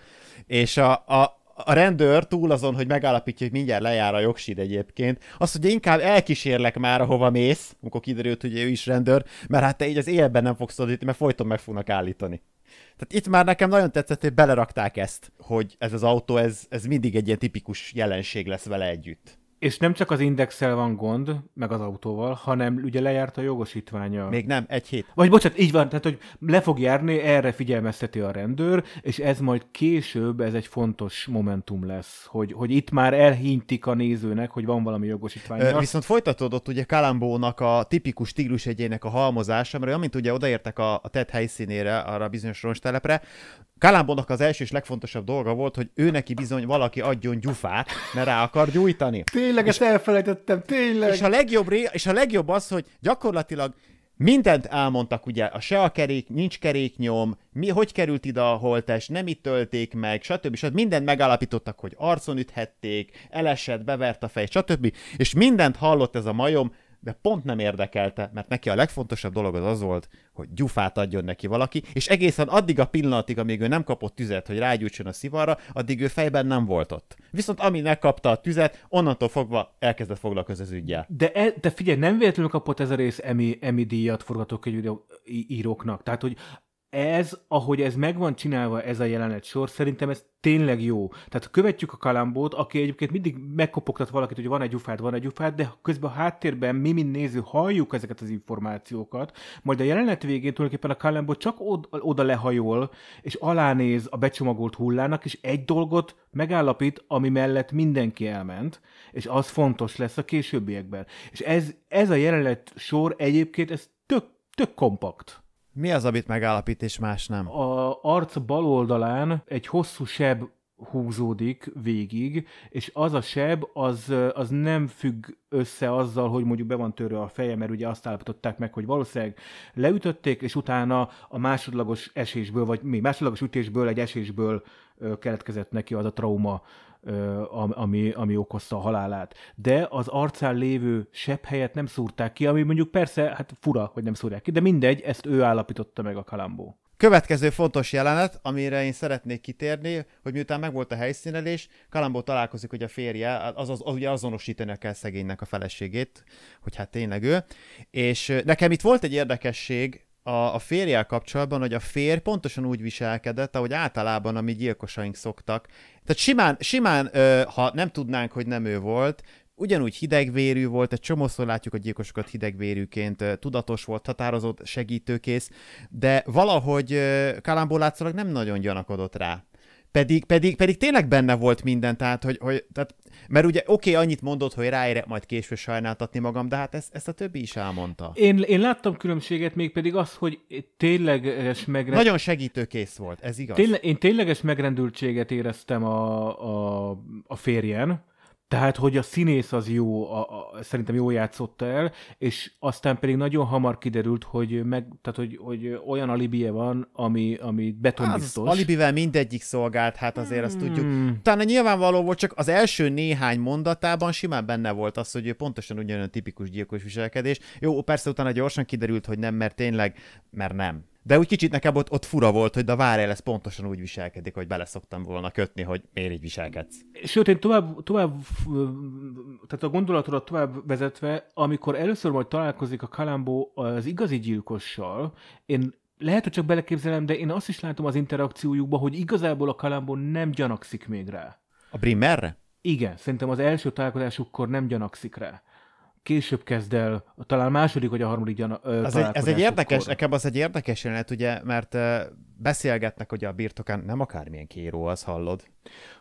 Speaker 2: és a, a, a rendőr túl azon, hogy megállapítja, hogy mindjárt lejár a jogsid egyébként, azt hogy inkább elkísérlek már, ahova mész, amikor kiderült, hogy ő is rendőr, mert hát te így az élben nem fogsz tudni, mert folyton meg fognak állítani. Tehát itt már nekem nagyon tetszett, hogy belerakták ezt, hogy ez az autó, ez, ez mindig egy ilyen tipikus jelenség lesz vele együtt.
Speaker 1: És nem csak az indexel van gond, meg az autóval, hanem ugye lejárt a jogosítványa. Még nem, egy hét. Vagy bocsánat, így van, tehát hogy le fog járni, erre figyelmezteti a rendőr, és ez majd később, ez egy fontos momentum lesz, hogy, hogy itt már elhintik a nézőnek, hogy van valami jogosítványa. Viszont
Speaker 2: folytatódott ugye Kalambónak a tipikus tigrus egyének a halmozása, mert amint ugye odaértek a, a TED helyszínére, arra a bizonyos roncstelepre, Kalambónak az első és legfontosabb dolga volt, hogy ő neki bizony valaki adjon gyufát, mert rá akar gyújtani. Tényleg? tényleg, és, ezt elfelejtettem, tényleg. És a, legjobb, és a legjobb az, hogy gyakorlatilag mindent elmondtak, ugye, a se a kerék, nincs keréknyom, mi, hogy került ide a holtest, nem itt tölték meg, stb. stb. Mindent megállapítottak, hogy arcon üthették, elesett, bevert a fej, stb. És mindent hallott ez a majom, de pont nem érdekelte, mert neki a legfontosabb dolog az az volt, hogy gyufát adjon neki valaki, és egészen addig a pillanatig, amíg ő nem kapott tüzet, hogy rágyújtson a szivarra, addig ő fejben nem volt ott. Viszont ami megkapta a tüzet, onnantól fogva elkezdett foglalkozni az ügyjel.
Speaker 1: De, e, de figyelj, nem véletlenül kapott ez a rész Emi, Emi díjat forgatókönyvíróknak. Tehát, hogy ez, ahogy ez meg van csinálva ez a jelenet sor, szerintem ez tényleg jó. Tehát követjük a kalambót, aki egyébként mindig megkopogtat valakit, hogy van egy ufád, van egy ufád, de közben a háttérben mi, mint néző, halljuk ezeket az információkat, majd a jelenet végén tulajdonképpen a kalambó csak oda, oda lehajol, és alánéz a becsomagolt hullának, és egy dolgot megállapít, ami mellett mindenki elment, és az fontos lesz a későbbiekben. És ez, ez a jelenet sor egyébként, ez tök, tök kompakt. Mi az, amit megállapít, és más nem? A arc bal oldalán egy hosszú seb húzódik végig, és az a seb, az, az nem függ össze azzal, hogy mondjuk be van törve a feje, mert ugye azt állapították meg, hogy valószínűleg leütötték, és utána a másodlagos esésből, vagy mi másodlagos ütésből, egy esésből keletkezett neki az a trauma ami, ami okozta a halálát. De az arcán lévő sebb helyet nem szúrták ki, ami mondjuk persze, hát fura, hogy nem szúrják ki, de mindegy, ezt ő állapította meg a Kalambó.
Speaker 2: Következő fontos jelenet, amire én szeretnék kitérni, hogy miután megvolt a helyszínelés, Kalambó találkozik, hogy a férje, azaz, az, az, ugye azonosítani kell szegénynek a feleségét, hogy hát tényleg ő. És nekem itt volt egy érdekesség, a, a férjel kapcsolatban, hogy a fér pontosan úgy viselkedett, ahogy általában a mi gyilkosaink szoktak. Tehát simán, simán ö, ha nem tudnánk, hogy nem ő volt, ugyanúgy hidegvérű volt, egy csomószor látjuk a gyilkosokat hidegvérűként, tudatos volt, határozott, segítőkész, de valahogy Kalambó látszólag nem nagyon gyanakodott rá. Pedig, pedig, pedig tényleg benne volt minden, tehát, hogy, hogy tehát, mert ugye oké, okay, annyit mondott, hogy ráérek majd később sajnáltatni magam, de hát ezt, ezt a többi is elmondta. Én,
Speaker 1: én láttam különbséget, még pedig az, hogy tényleges megrendültség... Nagyon segítőkész volt, ez igaz. Tényle, én tényleges megrendültséget éreztem a, a, a férjen, tehát, hogy a színész az jó, a, a, szerintem jó játszotta el, és aztán pedig nagyon hamar kiderült, hogy, meg, tehát, hogy, hogy olyan alibije van, ami, ami betonbiztos. Az
Speaker 2: alibivel mindegyik szolgált, hát azért azt tudjuk. Hmm. Talán nyilvánvaló volt, csak az első néhány mondatában simán benne volt az, hogy ő pontosan ugyanolyan tipikus gyilkos viselkedés. Jó, persze utána gyorsan kiderült, hogy nem, mert tényleg, mert nem. De úgy kicsit nekem ott, ott fura volt, hogy de várj el, ez pontosan úgy viselkedik, hogy beleszoktam volna kötni, hogy miért így viselkedsz. Sőt, én tovább,
Speaker 1: tovább tehát a gondolatodat tovább vezetve, amikor először majd találkozik a Kalambó az igazi gyilkossal, én lehet, hogy csak beleképzelem, de én azt is látom az interakciójukban, hogy igazából a Kalambó nem gyanakszik még rá. A Brimmerre? Igen, szerintem az első találkozásukkor nem gyanakszik rá később kezd el, talán második vagy a harmadik
Speaker 2: gyan, ö, ez, egy, ez egy érdekes, nekem az egy érdekes jelenet, ugye, mert ö, beszélgetnek hogy a birtokán, nem
Speaker 3: akármilyen kéró, az hallod.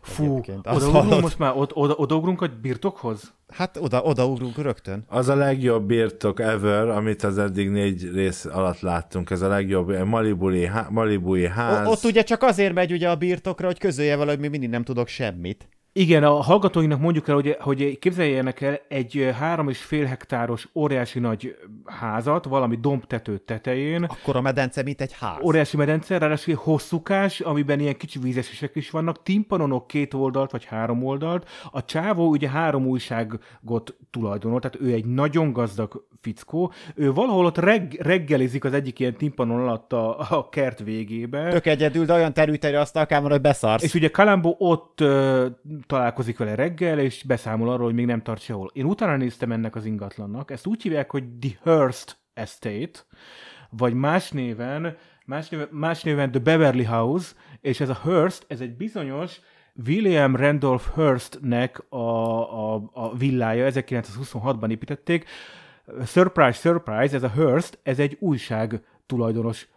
Speaker 2: Fú, odaugrunk most már, od, oda, odaugrunk
Speaker 1: a birtokhoz? Hát oda, odaugrunk rögtön.
Speaker 3: Az a legjobb birtok ever, amit az eddig négy rész alatt láttunk, ez a legjobb Malibuli, ha, Malibui ház. O, ott ugye
Speaker 2: csak azért megy ugye a birtokra, hogy közölje vele, hogy mi mindig nem tudok semmit.
Speaker 3: Igen, a hallgatóinknak mondjuk
Speaker 1: el, hogy, hogy képzeljenek el egy három és fél hektáros óriási nagy házat, valami dombtető tetején. Akkor a medence, mint egy ház. Óriási medence, ráadásul hosszúkás, amiben ilyen kicsi vízesések is vannak, timpanonok két oldalt vagy három oldalt. A csávó ugye három újságot tulajdonol, tehát ő egy nagyon gazdag fickó. Ő valahol ott reg, reggelizik az egyik ilyen timpanon alatt a, a kert végébe. Tök egyedül, de olyan
Speaker 2: terültere azt akár, hogy beszarsz. És
Speaker 1: ugye Kalambó ott találkozik vele reggel, és beszámol arról, hogy még nem tart sehol. Én utána néztem ennek az ingatlannak, ezt úgy hívják, hogy The Hearst Estate, vagy más néven, más néven, más néven The Beverly House, és ez a Hearst, ez egy bizonyos William Randolph Hearstnek a, a, a villája, 1926-ban építették. Surprise, surprise, ez a Hearst, ez egy újság tulajdonos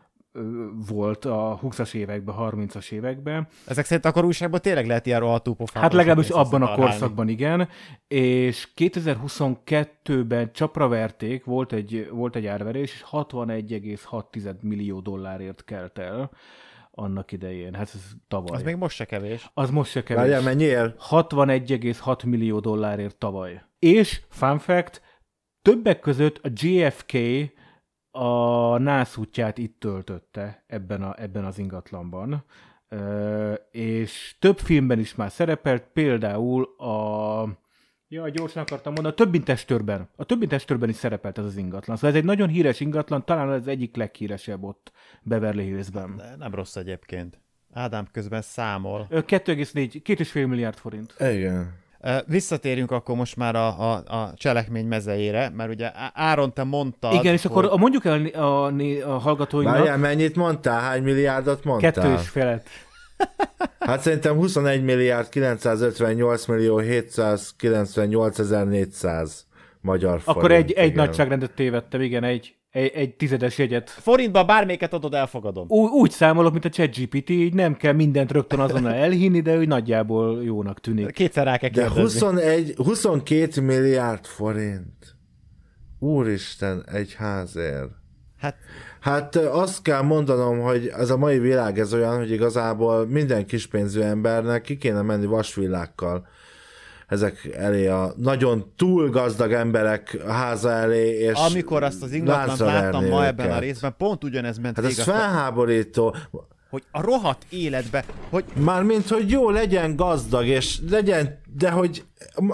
Speaker 1: volt a 20-as években, 30-as években. Ezek szerint akkor újságban tényleg lehet ilyen rohadtú pofán. Hát legalábbis abban a korszakban igen, és 2022-ben csapra verték, volt egy, volt egy árverés, és 61,6 millió dollárért kelt el annak idején. Hát ez tavaly. Az még most se kevés. Az most se kevés. Várjál, mennyiért? 61,6 millió dollárért tavaly. És, fun fact, többek között a JFK a nász útját itt töltötte ebben, a, ebben az ingatlanban, ö, és több filmben is már szerepelt, például a Ja, gyorsan akartam mondani, a testőrben A testőrben is szerepelt ez az ingatlan. Szóval ez egy nagyon híres ingatlan, talán ez egyik leghíresebb ott Beverly hills De nem rossz egyébként.
Speaker 2: Ádám közben számol. 2,4, 2,5 milliárd forint.
Speaker 3: Igen.
Speaker 2: Visszatérünk akkor most már a, a, a cselekmény mezejére, mert ugye Áron, te mondtad... Igen, és hogy...
Speaker 3: akkor mondjuk el a, a, a hallgatóinknak... Várjál, mennyit mondtál? Hány milliárdot mondtál? Kettő és félet. Hát szerintem 21 milliárd 958 millió 798 ezer 400 magyar forint. Akkor egy, egy nagyságrendet
Speaker 1: tévedtem, igen, egy egy, egy tizedes jegyet. Forintba bármelyiket adod, elfogadom.
Speaker 3: Ú- úgy számolok, mint a ChatGPT,
Speaker 1: így nem kell mindent rögtön azonnal elhinni, de úgy nagyjából jónak tűnik. Kétszer rá kell De 21,
Speaker 3: 22 milliárd forint. Úristen, egy házér. Hát... hát azt kell mondanom, hogy ez a mai világ ez olyan, hogy igazából minden kispénzű embernek ki kéne menni vasvillákkal ezek elé a nagyon túl gazdag emberek háza elé, és Amikor azt az ingatlant láttam ma őket. ebben a részben, pont ugyanez ment Hát ez végre. felháborító hogy a rohadt életbe, hogy... Mármint, hogy jó legyen gazdag, és legyen, de hogy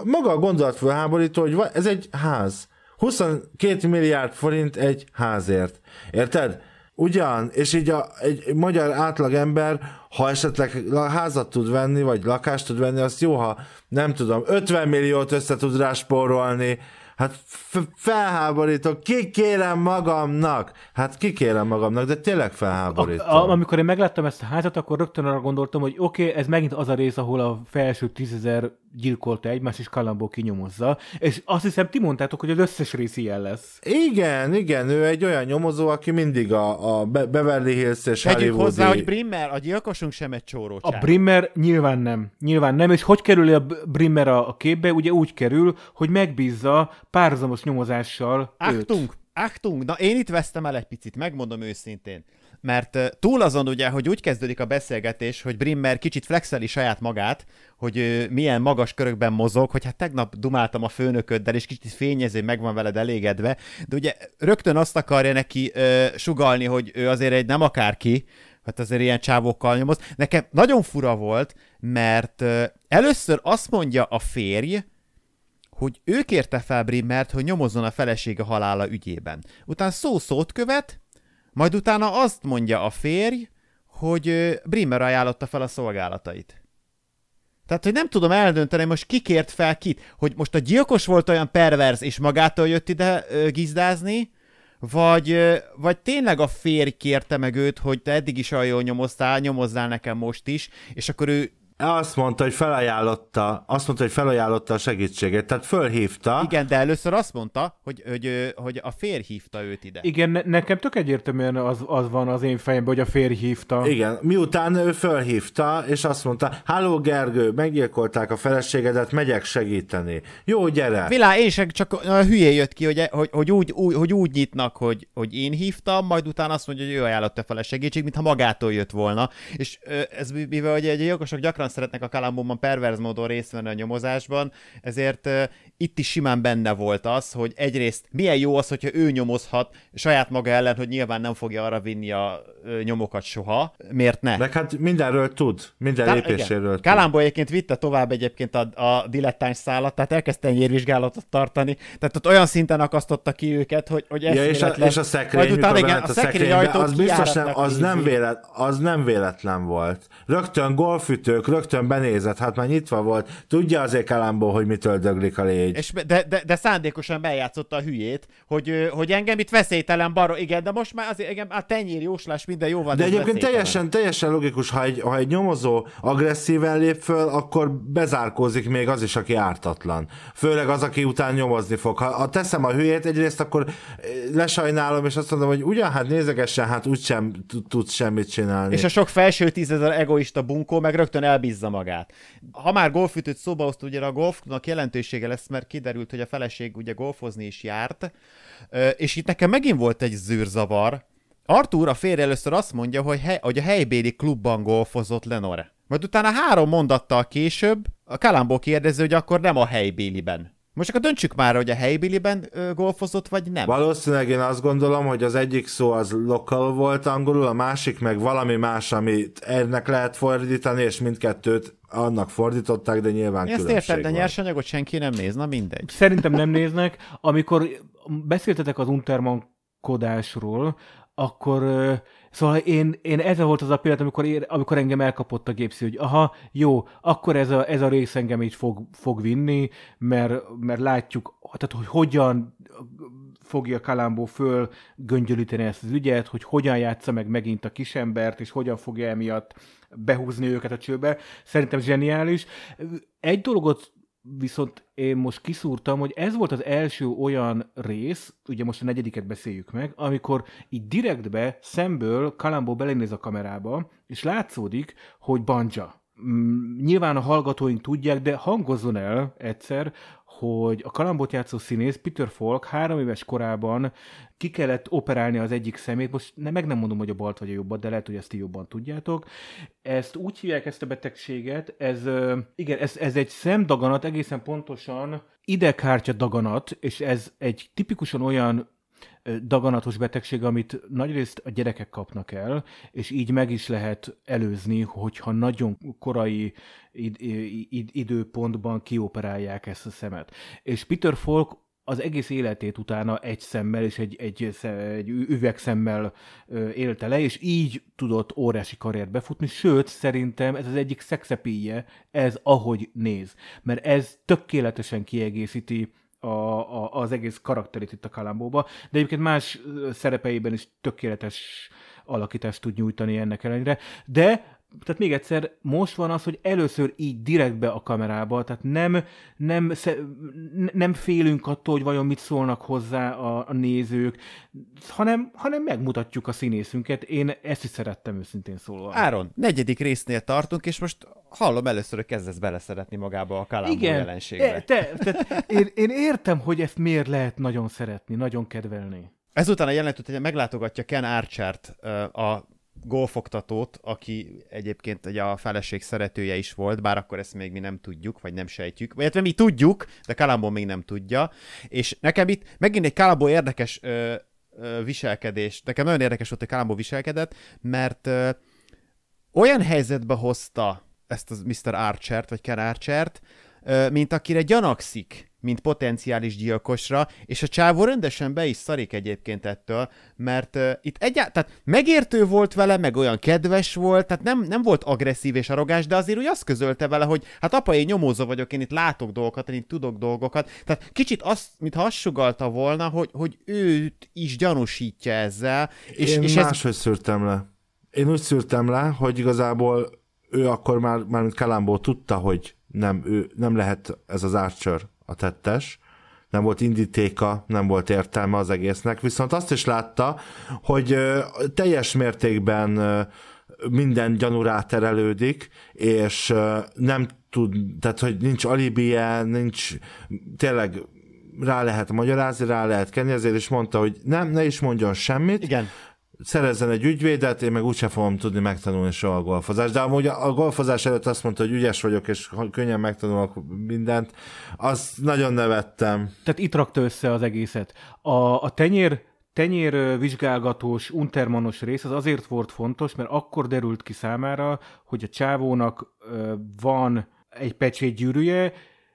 Speaker 3: maga a gondolat felháborító, hogy ez egy ház. 22 milliárd forint egy házért. Érted? Ugyan, és így a, egy magyar átlagember ha esetleg házat tud venni, vagy lakást tud venni, azt jó, ha nem tudom, 50 milliót össze tud rá spórolni, hát felháborító. kikérem magamnak, hát kikérem magamnak, de tényleg felháborító. A, a,
Speaker 1: amikor én megláttam ezt a házat, akkor rögtön arra gondoltam, hogy oké, okay, ez megint az a rész, ahol a felső tízezer gyilkolta egymást, és Kalambó kinyomozza, és azt hiszem, ti mondtátok, hogy az összes rész ilyen lesz.
Speaker 3: Igen, igen, ő egy olyan nyomozó, aki mindig a, a Beverly Hills és Tegyük Hollywoodi... hozzá, hogy Brimmer, a gyilkosunk sem egy csóró. A
Speaker 1: Brimmer nyilván nem, nyilván nem, és hogy kerül a Brimmer a, a képbe? Ugye úgy kerül, hogy megbízza
Speaker 2: párzamos nyomozással Achtung! Őt. Achtung! Na én itt vesztem el egy picit, megmondom őszintén. Mert túl azon ugye, hogy úgy kezdődik a beszélgetés, hogy Brimmer kicsit flexeli saját magát, hogy milyen magas körökben mozog, hogy hát tegnap dumáltam a főnököddel, és kicsit fényező, meg van veled elégedve, de ugye rögtön azt akarja neki ö, sugalni, hogy ő azért egy nem akárki, hát azért ilyen csávókkal nyomoz. Nekem nagyon fura volt, mert ö, először azt mondja a férj, hogy ő kérte fel Brimmert, hogy nyomozzon a felesége halála ügyében. Utána szó-szót követ, majd utána azt mondja a férj, hogy Brimmer ajánlotta fel a szolgálatait. Tehát, hogy nem tudom eldönteni, most kikért fel kit, hogy most a gyilkos volt olyan pervers, és magától jött ide ö, gizdázni, vagy, ö, vagy tényleg a férj kérte meg őt, hogy te eddig is olyan jól nyomoztál, nyomozzál nekem most is, és akkor ő azt mondta, hogy felajánlotta, azt mondta, hogy felajánlotta a segítséget, tehát fölhívta. Igen, de először azt mondta, hogy, hogy, hogy a férj hívta őt ide.
Speaker 1: Igen, ne, nekem tök egyértelműen az, az van az én fejemben, hogy a férj hívta. Igen,
Speaker 3: miután ő fölhívta, és azt mondta, háló Gergő, meggyilkolták a feleségedet, megyek segíteni. Jó, gyere! Vilá,
Speaker 2: én sem csak a hülye jött ki, hogy, hogy, hogy, úgy, úgy, hogy úgy nyitnak, hogy, hogy én hívtam, majd utána azt mondja, hogy ő ajánlotta fel a segítség, mintha magától jött volna. És ez mivel hogy egy jogosok gyakran szeretnek a Kalambomban perverz módon részt venni a nyomozásban, ezért itt is simán benne volt az, hogy egyrészt milyen jó az, hogyha ő nyomozhat saját maga ellen, hogy nyilván nem fogja arra vinni a nyomokat soha.
Speaker 3: Miért ne? Meg hát mindenről tud, minden Kál- lépéséről igen. tud.
Speaker 2: egyébként vitte tovább egyébként a, a dilettány szállat, tehát elkezdte egy érvizsgálatot tartani, tehát ott olyan szinten akasztotta ki őket, hogy, hogy ez ja, és, a, és a szekrény, utána, igen, a, a szekrény az biztos nem, az nem, vélet,
Speaker 3: az nem véletlen volt. Rögtön golfütők, rögtön benézett, hát már nyitva volt. Tudja azért Kálámból, hogy mitől döglik a lény mindegy.
Speaker 2: És de, de, de szándékosan bejátszotta a hülyét, hogy, hogy engem itt veszélytelen baró igen, de most már azért, igen, a tenyér jóslás minden jó van. De egyébként teljesen,
Speaker 3: teljesen logikus, ha egy, ha egy nyomozó agresszíven lép föl, akkor bezárkózik még az is, aki ártatlan. Főleg az, aki után nyomozni fog. Ha, ha teszem a hülyét egyrészt, akkor lesajnálom, és azt mondom, hogy ugyan, hát nézegessen, hát úgysem tudsz semmit csinálni. És a sok
Speaker 2: felső tízezer egoista bunkó meg rögtön elbízza magát. Ha már golfütőt szóba hoztuk, ugye a golfnak jelentősége lesz, mert mert kiderült, hogy a feleség ugye golfozni is járt, és itt nekem megint volt egy zűrzavar. Artúr a férj először azt mondja, hogy, hely, hogy a helybéli klubban golfozott Lenore. Majd utána három mondattal később a Kalambó kérdezi, hogy akkor nem a
Speaker 3: helybéliben. Most akkor döntsük már, hogy a helybiliben
Speaker 2: golfozott, vagy
Speaker 3: nem. Valószínűleg én azt gondolom, hogy az egyik szó az lokal volt angolul, a másik meg valami más, amit ennek lehet fordítani, és mindkettőt annak fordították, de nyilván Én Ezt értem, de nyersanyagot senki nem néz, na mindegy.
Speaker 1: Szerintem nem néznek. Amikor beszéltetek az Unterman kodásról, akkor szóval én, én ez volt az a pillanat, amikor, ér, amikor engem elkapott a gépszi, hogy aha, jó, akkor ez a, ez a rész engem így fog, fog vinni, mert, mert látjuk, tehát hogy hogyan fogja Kalambó föl göngyölíteni ezt az ügyet, hogy hogyan játsza meg megint a kisembert, és hogyan fogja emiatt behúzni őket a csőbe. Szerintem zseniális. Egy dologot viszont én most kiszúrtam, hogy ez volt az első olyan rész, ugye most a negyediket beszéljük meg, amikor így direktbe, szemből Kalambó belenéz a kamerába, és látszódik, hogy banja. Mm, nyilván a hallgatóink tudják, de hangozzon el egyszer, hogy a kalambot játszó színész Peter Falk három éves korában ki kellett operálni az egyik szemét, most ne, meg nem mondom, hogy a balt vagy a jobbat, de lehet, hogy ezt ti jobban tudjátok. Ezt úgy hívják ezt a betegséget, ez, igen, ez, ez egy szemdaganat, egészen pontosan idegkártya daganat, és ez egy tipikusan olyan daganatos betegség, amit nagyrészt a gyerekek kapnak el, és így meg is lehet előzni, hogyha nagyon korai id- id- időpontban kioperálják ezt a szemet. És Peter Falk az egész életét utána egy szemmel és egy, egy, egy üvegszemmel élte le, és így tudott órási karriert befutni, sőt, szerintem ez az egyik szexepíje, ez ahogy néz, mert ez tökéletesen kiegészíti a, a, az egész karakterét itt a Kalambóba, de egyébként más szerepeiben is tökéletes alakítást tud nyújtani ennek ellenére, de tehát még egyszer, most van az, hogy először így direktbe a kamerába, tehát nem, nem, nem félünk attól, hogy vajon mit szólnak hozzá a, a nézők, hanem, hanem megmutatjuk a színészünket. Én ezt is szerettem őszintén szólva. Áron, negyedik
Speaker 2: résznél tartunk, és most hallom először, hogy kezdesz beleszeretni magába a kalambó Igen, jelenségbe. E, te,
Speaker 1: te, én, én értem, hogy ezt miért lehet nagyon szeretni, nagyon kedvelni.
Speaker 2: Ezután a jelenet után meglátogatja Ken Archert a golfoktatót, aki egyébként ugye a feleség szeretője is volt, bár akkor ezt még mi nem tudjuk, vagy nem sejtjük, vagy hát mi tudjuk, de Kalambó még nem tudja, és nekem itt megint egy Kalambó érdekes ö, ö, viselkedés, nekem nagyon érdekes volt, hogy Kalambó viselkedett, mert ö, olyan helyzetbe hozta ezt a Mr. Archert, vagy Ken Archert, ö, mint akire gyanakszik mint potenciális gyilkosra, és a csávó rendesen be is szarik egyébként ettől, mert uh, itt egyáltalán, tehát megértő volt vele, meg olyan kedves volt, tehát nem, nem volt agresszív és arrogáns, de azért úgy azt közölte vele, hogy hát apa, én nyomózó vagyok, én itt látok dolgokat, én itt tudok dolgokat, tehát kicsit azt, mintha azt sugalta volna, hogy, hogy őt is gyanúsítja
Speaker 3: ezzel. És, én és máshogy ez... szűrtem le. Én úgy szűrtem le, hogy igazából ő akkor már, már mint Kalambó tudta, hogy nem, ő, nem lehet ez az Archer a tettes, nem volt indítéka, nem volt értelme az egésznek, viszont azt is látta, hogy teljes mértékben minden gyanú terelődik, és nem tud, tehát hogy nincs alibije, nincs tényleg rá lehet magyarázni, rá lehet kenni, ezért is mondta, hogy nem, ne is mondjon semmit. Igen szerezzen egy ügyvédet, én meg úgyse fogom tudni megtanulni soha a golfozást. De amúgy a golfozás előtt azt mondta, hogy ügyes vagyok, és könnyen megtanulok mindent, azt nagyon nevettem. Tehát itt rakta össze az egészet. A, a tenyér tenyér
Speaker 1: vizsgálgatós, untermanos rész az azért volt fontos, mert akkor derült ki számára, hogy a csávónak van egy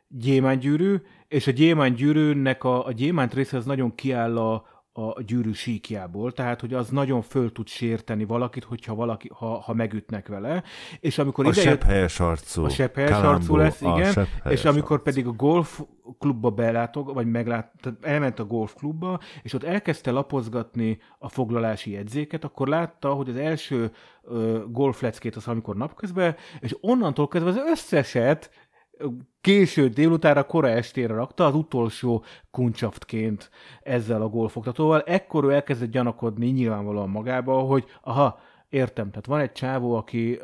Speaker 1: gyémánt gyűrű, és a gyűrűnek a, a gyémánt része az nagyon kiáll a, a gyűrű síkjából, tehát hogy az nagyon föl tud sérteni valakit, hogyha valaki, ha, ha megütnek vele, és amikor a idejött, sepphelyes arcú. A sepphelyes arcú lesz, igen, és amikor arcú. pedig a golf klubba belátog, vagy meglát, tehát elment a golf klubba, és ott elkezdte lapozgatni a foglalási jegyzéket, akkor látta, hogy az első ö, golfleckét az amikor napközben, és onnantól kezdve az összeset késő délutára, kora estére rakta az utolsó kuncsaftként ezzel a golfoktatóval. Ekkor ő elkezdett gyanakodni nyilvánvalóan magába, hogy aha, értem, tehát van egy csávó, aki,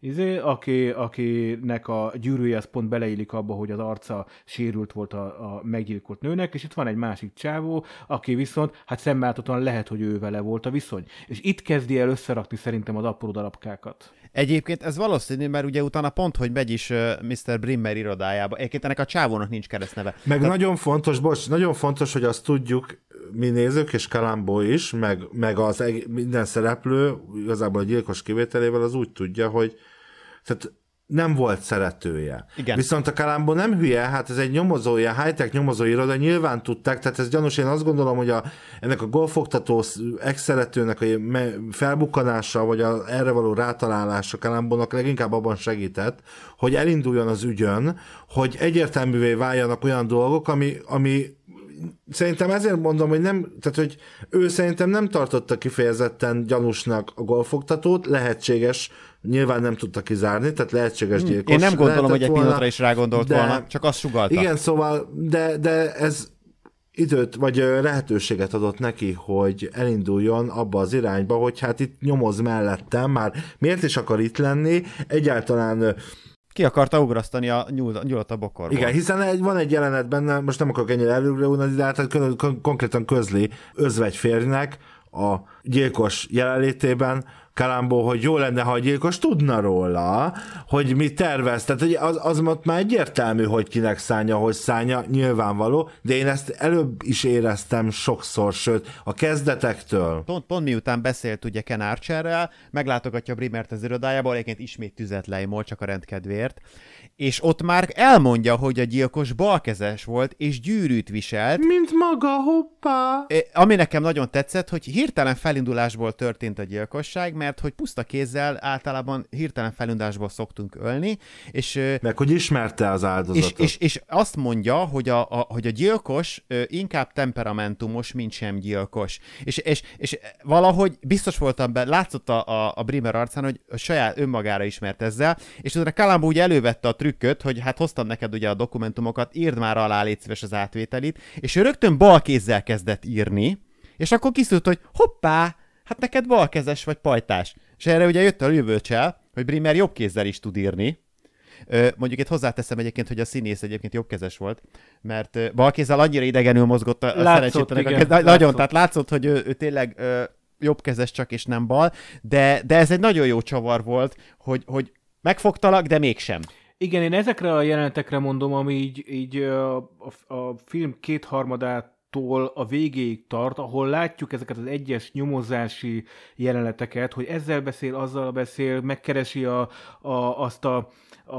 Speaker 1: izé, aki, akinek a gyűrűje az pont beleillik abba, hogy az arca sérült volt a, a meggyilkolt nőnek, és itt van egy másik csávó, aki viszont, hát szemmáltatóan lehet, hogy ő
Speaker 2: vele volt a viszony. És itt kezdi el összerakni szerintem az apró darabkákat. Egyébként ez valószínű, mert ugye utána pont, hogy megy is Mr. Brimmer irodájába. Egyébként ennek a csávónak nincs keresztneve.
Speaker 3: Meg Tehát... nagyon fontos, bocs, nagyon fontos, hogy azt tudjuk, mi nézők, és Kalambó is, meg, meg az eg- minden szereplő, igazából a gyilkos kivételével az úgy tudja, hogy tehát nem volt szeretője. Igen. Viszont a Kalambó nem hülye, hát ez egy nyomozója, high-tech de nyilván tudták, tehát ez gyanús, én azt gondolom, hogy a, ennek a golfoktató ex-szeretőnek a felbukkanása, vagy a, erre való rátalálása Kalambónak leginkább abban segített, hogy elinduljon az ügyön, hogy egyértelművé váljanak olyan dolgok, ami, ami szerintem ezért mondom, hogy nem, tehát hogy ő szerintem nem tartotta kifejezetten gyanúsnak a golfoktatót, lehetséges nyilván nem tudta kizárni, tehát lehetséges hm. gyilkos. Én nem gondolom, hogy egy volna, pillanatra
Speaker 2: is gondolt de, volna, csak azt sugalta. Igen,
Speaker 3: szóval, de, de ez időt, vagy lehetőséget adott neki, hogy elinduljon abba az irányba, hogy hát itt nyomoz mellettem, már miért is akar itt lenni, egyáltalán ki akarta ugrasztani a nyúlott a bokorból. Igen, hiszen egy, van egy jelenet benne, most nem akarok ennyire előre de hát konkrétan közli özvegyférjnek a gyilkos jelenlétében, Kalambó, hogy jó lenne, ha a gyilkos tudna róla, hogy mi tervez. Tehát hogy az, az már egyértelmű, hogy kinek szánya, hogy szánya, nyilvánvaló, de én ezt előbb is éreztem sokszor, sőt, a kezdetektől.
Speaker 2: Pont, pont miután beszélt ugye Ken Archerrel, meglátogatja Brimert az irodájába, egyébként ismét tüzet lejmol, csak a rendkedvért és ott már elmondja, hogy a gyilkos balkezes volt, és gyűrűt viselt. Mint maga, hoppá! Ami nekem nagyon tetszett, hogy hirtelen felindulásból történt a gyilkosság, mert hogy puszta kézzel általában hirtelen felindulásból szoktunk ölni, és... Meg hogy ismerte az áldozatot. És, és, és azt mondja, hogy a, a, hogy a gyilkos inkább temperamentumos, mint sem gyilkos. És, és, és valahogy biztos voltam be, látszott a, a, a Brimer arcán, hogy a saját önmagára ismert ezzel, és utána Kalambó úgy elővette a trükk trükköt, hogy hát hoztam neked ugye a dokumentumokat, írd már alá, légy szíves az átvételit, és ő rögtön bal kézzel kezdett írni, és akkor kiszült, hogy hoppá, hát neked bal kezes vagy pajtás. És erre ugye jött a jövőcsel, hogy Brimmer jobb kézzel is tud írni, Mondjuk itt hozzáteszem egyébként, hogy a színész egyébként jobbkezes volt, mert balkézzel annyira idegenül mozgott a szerencsétlenek. Nagyon, tehát látszott, hogy ő, ő tényleg ö, jobbkezes csak és nem bal, de, de ez egy nagyon jó csavar volt, hogy, hogy megfogtalak, de mégsem.
Speaker 1: Igen, én ezekre a jelenetekre mondom, ami így, így a, a, a film kétharmadát tól a végéig tart, ahol látjuk ezeket az egyes nyomozási jeleneteket, hogy ezzel beszél, azzal beszél, megkeresi a, a, azt, a, a,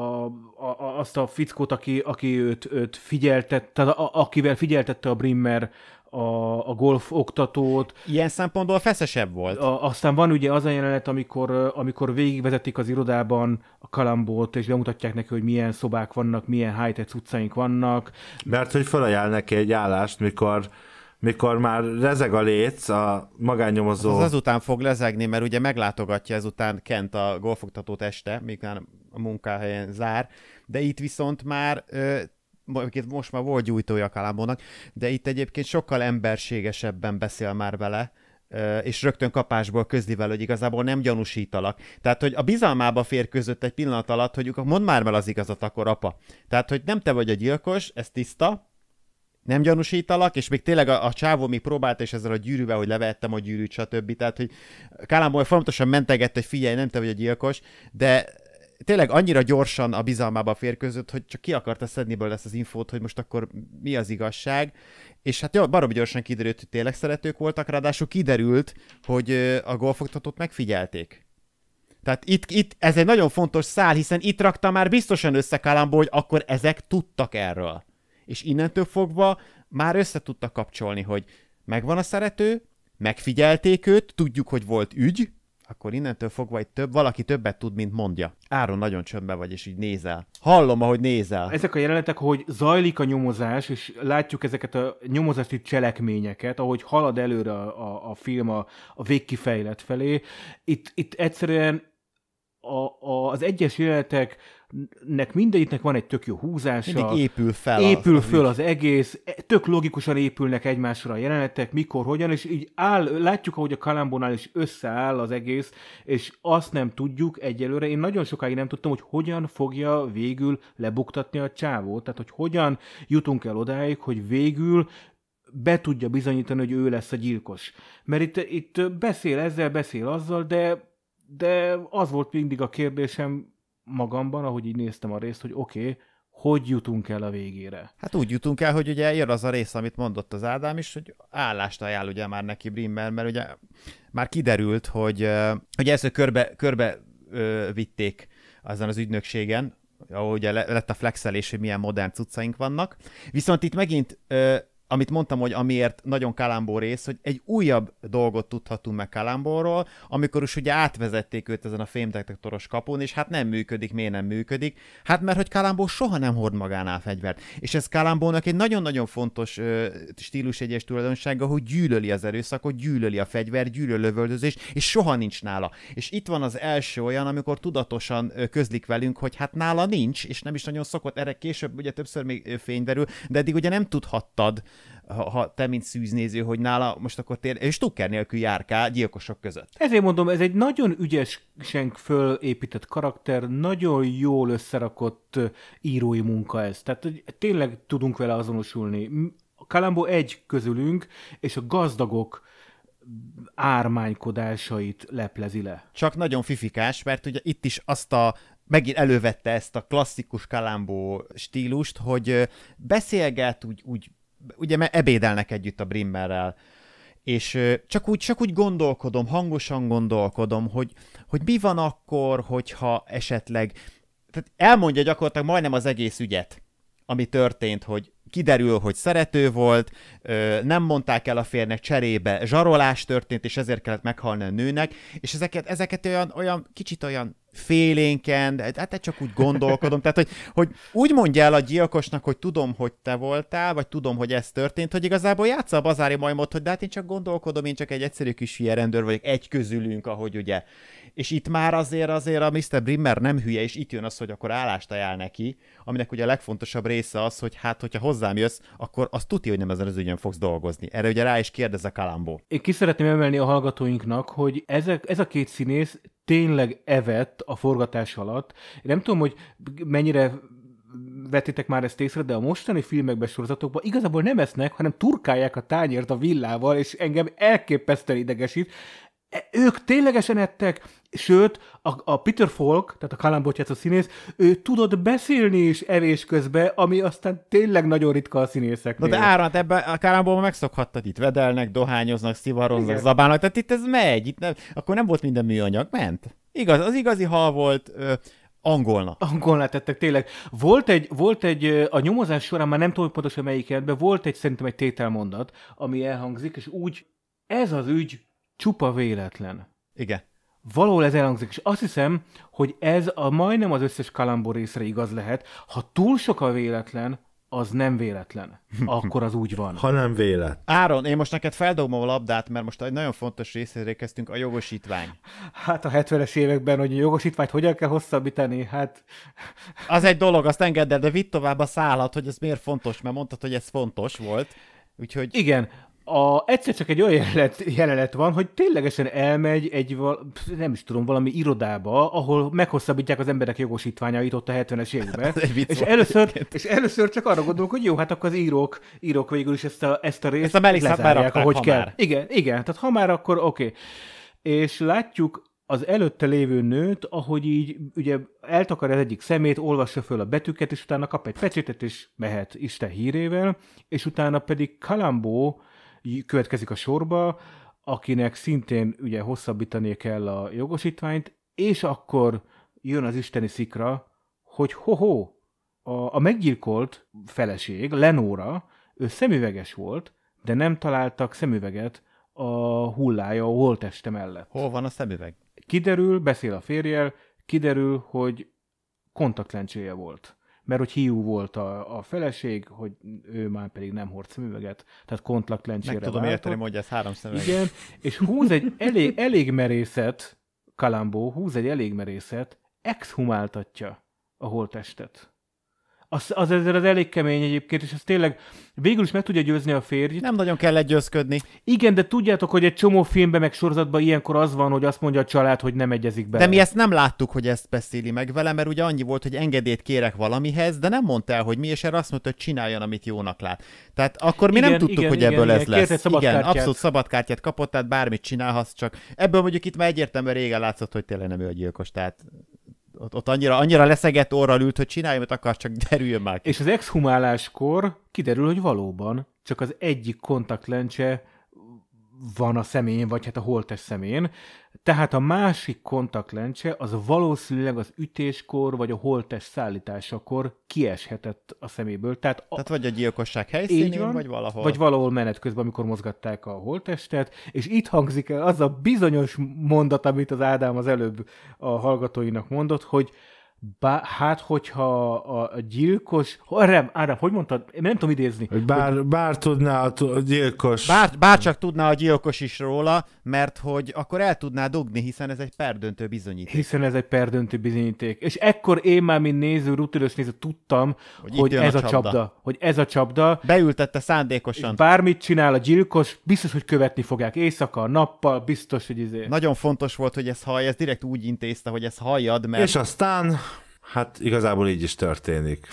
Speaker 1: a, azt a fickót, aki, aki őt, őt figyeltette, tehát a, akivel figyeltette a Brimmer a, a golf oktatót. Ilyen szempontból
Speaker 2: feszesebb volt.
Speaker 1: A, aztán van ugye az a jelenet, amikor, amikor végigvezetik az irodában a kalambót, és bemutatják neki, hogy milyen szobák vannak, milyen high-tech
Speaker 3: utcaink vannak. Mert hogy felajánl neki egy állást, mikor mikor már rezeg a léc, a
Speaker 2: magánnyomozó... Az azután fog lezegni, mert ugye meglátogatja ezután Kent a golfoktatót este, mikor a munkahelyen zár, de itt viszont már ö, most már volt gyújtója Kalambónak, de itt egyébként sokkal emberségesebben beszél már vele, és rögtön kapásból közli vele, hogy igazából nem gyanúsítalak. Tehát, hogy a bizalmába férkőzött egy pillanat alatt, hogy mondd már meg az igazat akkor, apa. Tehát, hogy nem te vagy a gyilkos, ez tiszta, nem gyanúsítalak, és még tényleg a, a csávó még próbált, és ezzel a gyűrűvel, hogy levettem a gyűrűt, stb. Tehát, hogy Kálámból folyamatosan mentegett, hogy figyelj, nem te vagy a gyilkos, de tényleg annyira gyorsan a bizalmába férkőzött, hogy csak ki akarta szedni belőle ezt az infót, hogy most akkor mi az igazság, és hát jó, baromi gyorsan kiderült, hogy tényleg szeretők voltak, ráadásul kiderült, hogy a golfoktatót megfigyelték. Tehát itt, itt ez egy nagyon fontos szál, hiszen itt rakta már biztosan össze Kalambó, hogy akkor ezek tudtak erről. És innentől fogva már össze tudtak kapcsolni, hogy megvan a szerető, megfigyelték őt, tudjuk, hogy volt ügy, akkor innentől fogva egy több, valaki többet tud, mint mondja. Áron nagyon csöndben vagy, és így nézel. Hallom, ahogy nézel.
Speaker 1: Ezek a jelenetek, hogy zajlik a nyomozás, és látjuk ezeket a nyomozási cselekményeket, ahogy halad előre a, a, a film a, a végkifejlet felé. Itt, itt egyszerűen a, a, az egyes jelenetek nek mindegyiknek van egy tök jó húzása. Mindig épül fel. Épül az, föl az, az egész, e, tök logikusan épülnek egymásra a jelenetek, mikor, hogyan, és így áll, látjuk, ahogy a Kalambonál is összeáll az egész, és azt nem tudjuk egyelőre, én nagyon sokáig nem tudtam, hogy hogyan fogja végül lebuktatni a csávót, tehát hogy hogyan jutunk el odáig, hogy végül be tudja bizonyítani, hogy ő lesz a gyilkos. Mert itt, itt beszél ezzel, beszél azzal, de de az volt mindig a kérdésem
Speaker 2: magamban, ahogy így néztem a részt, hogy oké, okay, hogy jutunk el a végére? Hát úgy jutunk el, hogy ugye jön az a rész, amit mondott az Ádám is, hogy állást ajánl ugye már neki Brimmer, mert ugye már kiderült, hogy, hogy ezt körbe, körbe ö, vitték azon az ügynökségen, ahogy lett a flexelés, hogy milyen modern cuccaink vannak. Viszont itt megint ö, amit mondtam, hogy amiért nagyon Kalambó rész, hogy egy újabb dolgot tudhatunk meg Kalambóról, amikor is ugye átvezették őt ezen a fémdetektoros kapun, és hát nem működik, miért nem működik? Hát mert hogy Kalambó soha nem hord magánál fegyvert. És ez Kalambónak egy nagyon-nagyon fontos ö, egyes tulajdonsága, hogy gyűlöli az erőszakot, gyűlöli a fegyver, gyűlöli lövöldözés, és soha nincs nála. És itt van az első olyan, amikor tudatosan közlik velünk, hogy hát nála nincs, és nem is nagyon szokott erre később, ugye többször még fény de eddig ugye nem tudhattad, ha, ha te, mint szűznéző, hogy nála most akkor tér, és Tucker nélkül járká gyilkosok között.
Speaker 1: Ezért mondom, ez egy nagyon ügyesen fölépített karakter, nagyon jól összerakott írói munka ez. Tehát tényleg tudunk vele azonosulni. Kalambó egy közülünk, és a gazdagok
Speaker 2: ármánykodásait leplezi le. Csak nagyon fifikás, mert ugye itt is azt a megint elővette ezt a klasszikus kalambó stílust, hogy beszélget, úgy, úgy ugye ebédelnek együtt a Brimmerrel, és csak úgy, csak úgy gondolkodom, hangosan gondolkodom, hogy, hogy mi van akkor, hogyha esetleg, tehát elmondja gyakorlatilag majdnem az egész ügyet, ami történt, hogy kiderül, hogy szerető volt, nem mondták el a férnek cserébe, zsarolás történt, és ezért kellett meghalni a nőnek, és ezeket, ezeket olyan, olyan kicsit olyan félénken, hát hát csak úgy gondolkodom, tehát hogy, hogy úgy mondja el a gyilkosnak, hogy tudom, hogy te voltál, vagy tudom, hogy ez történt, hogy igazából játsza a bazári majmot, hogy de hát én csak gondolkodom, én csak egy egyszerű kis hülye rendőr vagyok, egy közülünk, ahogy ugye. És itt már azért azért a Mr. Brimmer nem hülye, és itt jön az, hogy akkor állást ajánl neki, aminek ugye a legfontosabb része az, hogy hát, hogyha hozzám jössz, akkor azt tudja, hogy nem ezen az ügyen fogsz dolgozni. Erre ugye rá is kérdez a Kalambó.
Speaker 1: Én ki szeretném emelni a hallgatóinknak, hogy ezek, ez a két színész tényleg evett a forgatás alatt. Én nem tudom, hogy mennyire vetitek már ezt észre, de a mostani filmekben, sorozatokban igazából nem esznek, hanem turkálják a tányért a villával, és engem elképesztően idegesít. E, ők ténylegesen ettek, sőt, a, a Peter Falk, tehát a Kalambot a színész, ő tudott beszélni is evés közben, ami aztán tényleg nagyon ritka a
Speaker 2: színészeknél. Na de árant, ebben a Kalambóban megszokhattad, itt vedelnek, dohányoznak, szivaroznak, Igen. zabálnak, tehát itt ez megy, itt nem, akkor nem volt minden műanyag, ment. Igaz, az igazi hal volt, ö, Angolna. Angolna tettek, tényleg. Volt egy, volt egy, a nyomozás során már nem tudom pontosan melyik
Speaker 1: jelentben, volt egy, szerintem egy tételmondat, ami elhangzik, és úgy ez az ügy csupa véletlen. Igen. Való ez elhangzik, és azt hiszem, hogy ez a majdnem az összes kalambor részre igaz lehet. Ha túl sok a véletlen, az nem véletlen. Akkor
Speaker 3: az úgy van. Ha nem vélet.
Speaker 2: Áron, én most neked feldobom a labdát, mert most egy nagyon fontos részére kezdtünk, a jogosítvány. Hát a 70-es években, hogy a jogosítványt hogyan kell hosszabbítani, hát... Az egy dolog, azt engedd el, de vitt tovább a szállat, hogy ez miért fontos, mert mondtad, hogy ez fontos volt. Úgyhogy... Igen, a, egyszer csak egy olyan jelenet, jelenet van, hogy
Speaker 1: ténylegesen elmegy egy, nem is tudom, valami irodába, ahol meghosszabbítják az emberek jogosítványait ott a 70-es években. és, először, és először csak arra gondolok, hogy jó, hát akkor az írók, írók végül is ezt a, ezt a részt ezt a hát lezárják, ahogy kell. Már. Igen, igen, tehát ha már, akkor oké. Okay. És látjuk az előtte lévő nőt, ahogy így ugye eltakar az egyik szemét, olvassa föl a betűket, és utána kap egy pecsétet, és mehet Isten hírével, és utána pedig Kalambó következik a sorba, akinek szintén ugye hosszabbítani kell a jogosítványt, és akkor jön az isteni szikra, hogy hoho, a, a meggyilkolt feleség, Lenóra, ő szemüveges volt, de nem találtak szemüveget a hullája a holteste mellett. Hol van a szemüveg? Kiderül, beszél a férjel, kiderül, hogy kontaktlencséje volt mert hogy hiú volt a, a feleség, hogy ő már pedig nem hord szemüveget, tehát kontlakt lencsére Meg tudom váltott. érteni, hogy ez három szemüveg. Igen, és húz egy elég, elég merészet, Kalambó húz egy elég merészet, exhumáltatja a holtestet az, az ezzel az elég kemény egyébként, és ez tényleg végül is meg tudja győzni a férjét. Nem nagyon kell győzködni. Igen, de tudjátok, hogy egy csomó filmben meg
Speaker 2: sorozatban ilyenkor az van, hogy azt mondja a család, hogy nem egyezik be. De mi ezt nem láttuk, hogy ezt beszéli meg vele, mert ugye annyi volt, hogy engedélyt kérek valamihez, de nem mondta el, hogy mi, és erre azt mondta, hogy csináljon, amit jónak lát. Tehát akkor mi igen, nem tudtuk, igen, hogy ebből igen, ez igen. lesz. Igen, abszolút szabadkártyát kapott, tehát bármit csinálhatsz, csak ebből mondjuk itt már egyértelműen régen látszott, hogy tényleg nem ő a gyilkos, tehát ott, ott annyira, annyira leszegett orral ült, hogy csinálj, amit akarsz, csak derüljön már. Ki. És az exhumáláskor kiderül, hogy
Speaker 1: valóban csak az egyik kontaktlencse van a személyén, vagy hát a holtes személyén, tehát a másik kontaktlencse az valószínűleg az ütéskor vagy a holtes szállításakor kieshetett a szeméből. Tehát, a... Tehát vagy a gyilkosság helyszínén, van, vagy valahol. Vagy valahol menet közben, amikor mozgatták a holtestet, és itt hangzik el az a bizonyos mondat, amit az Ádám az előbb a hallgatóinak mondott, hogy Bá, hát, hogyha a gyilkos... Árám, Árám, hogy mondtad? Én nem tudom idézni. Hogy
Speaker 3: bár, hogy... bár tudná a, a gyilkos...
Speaker 2: Bár, bár csak tudná a gyilkos is róla, mert hogy akkor el tudná dugni, hiszen ez egy perdöntő bizonyíték. Hiszen ez egy perdöntő bizonyíték. És ekkor
Speaker 1: én már, mint néző, rutinos néző, tudtam, hogy, hogy ez a csapda. a csapda. Hogy ez a csapda. Beültette
Speaker 2: szándékosan. És bármit csinál a gyilkos, biztos, hogy követni fogják éjszaka, nappal, biztos, hogy izé. Nagyon fontos volt, hogy ez hallja, ez direkt úgy intézte, hogy ez halljad, mert... És
Speaker 3: aztán Hát igazából így is történik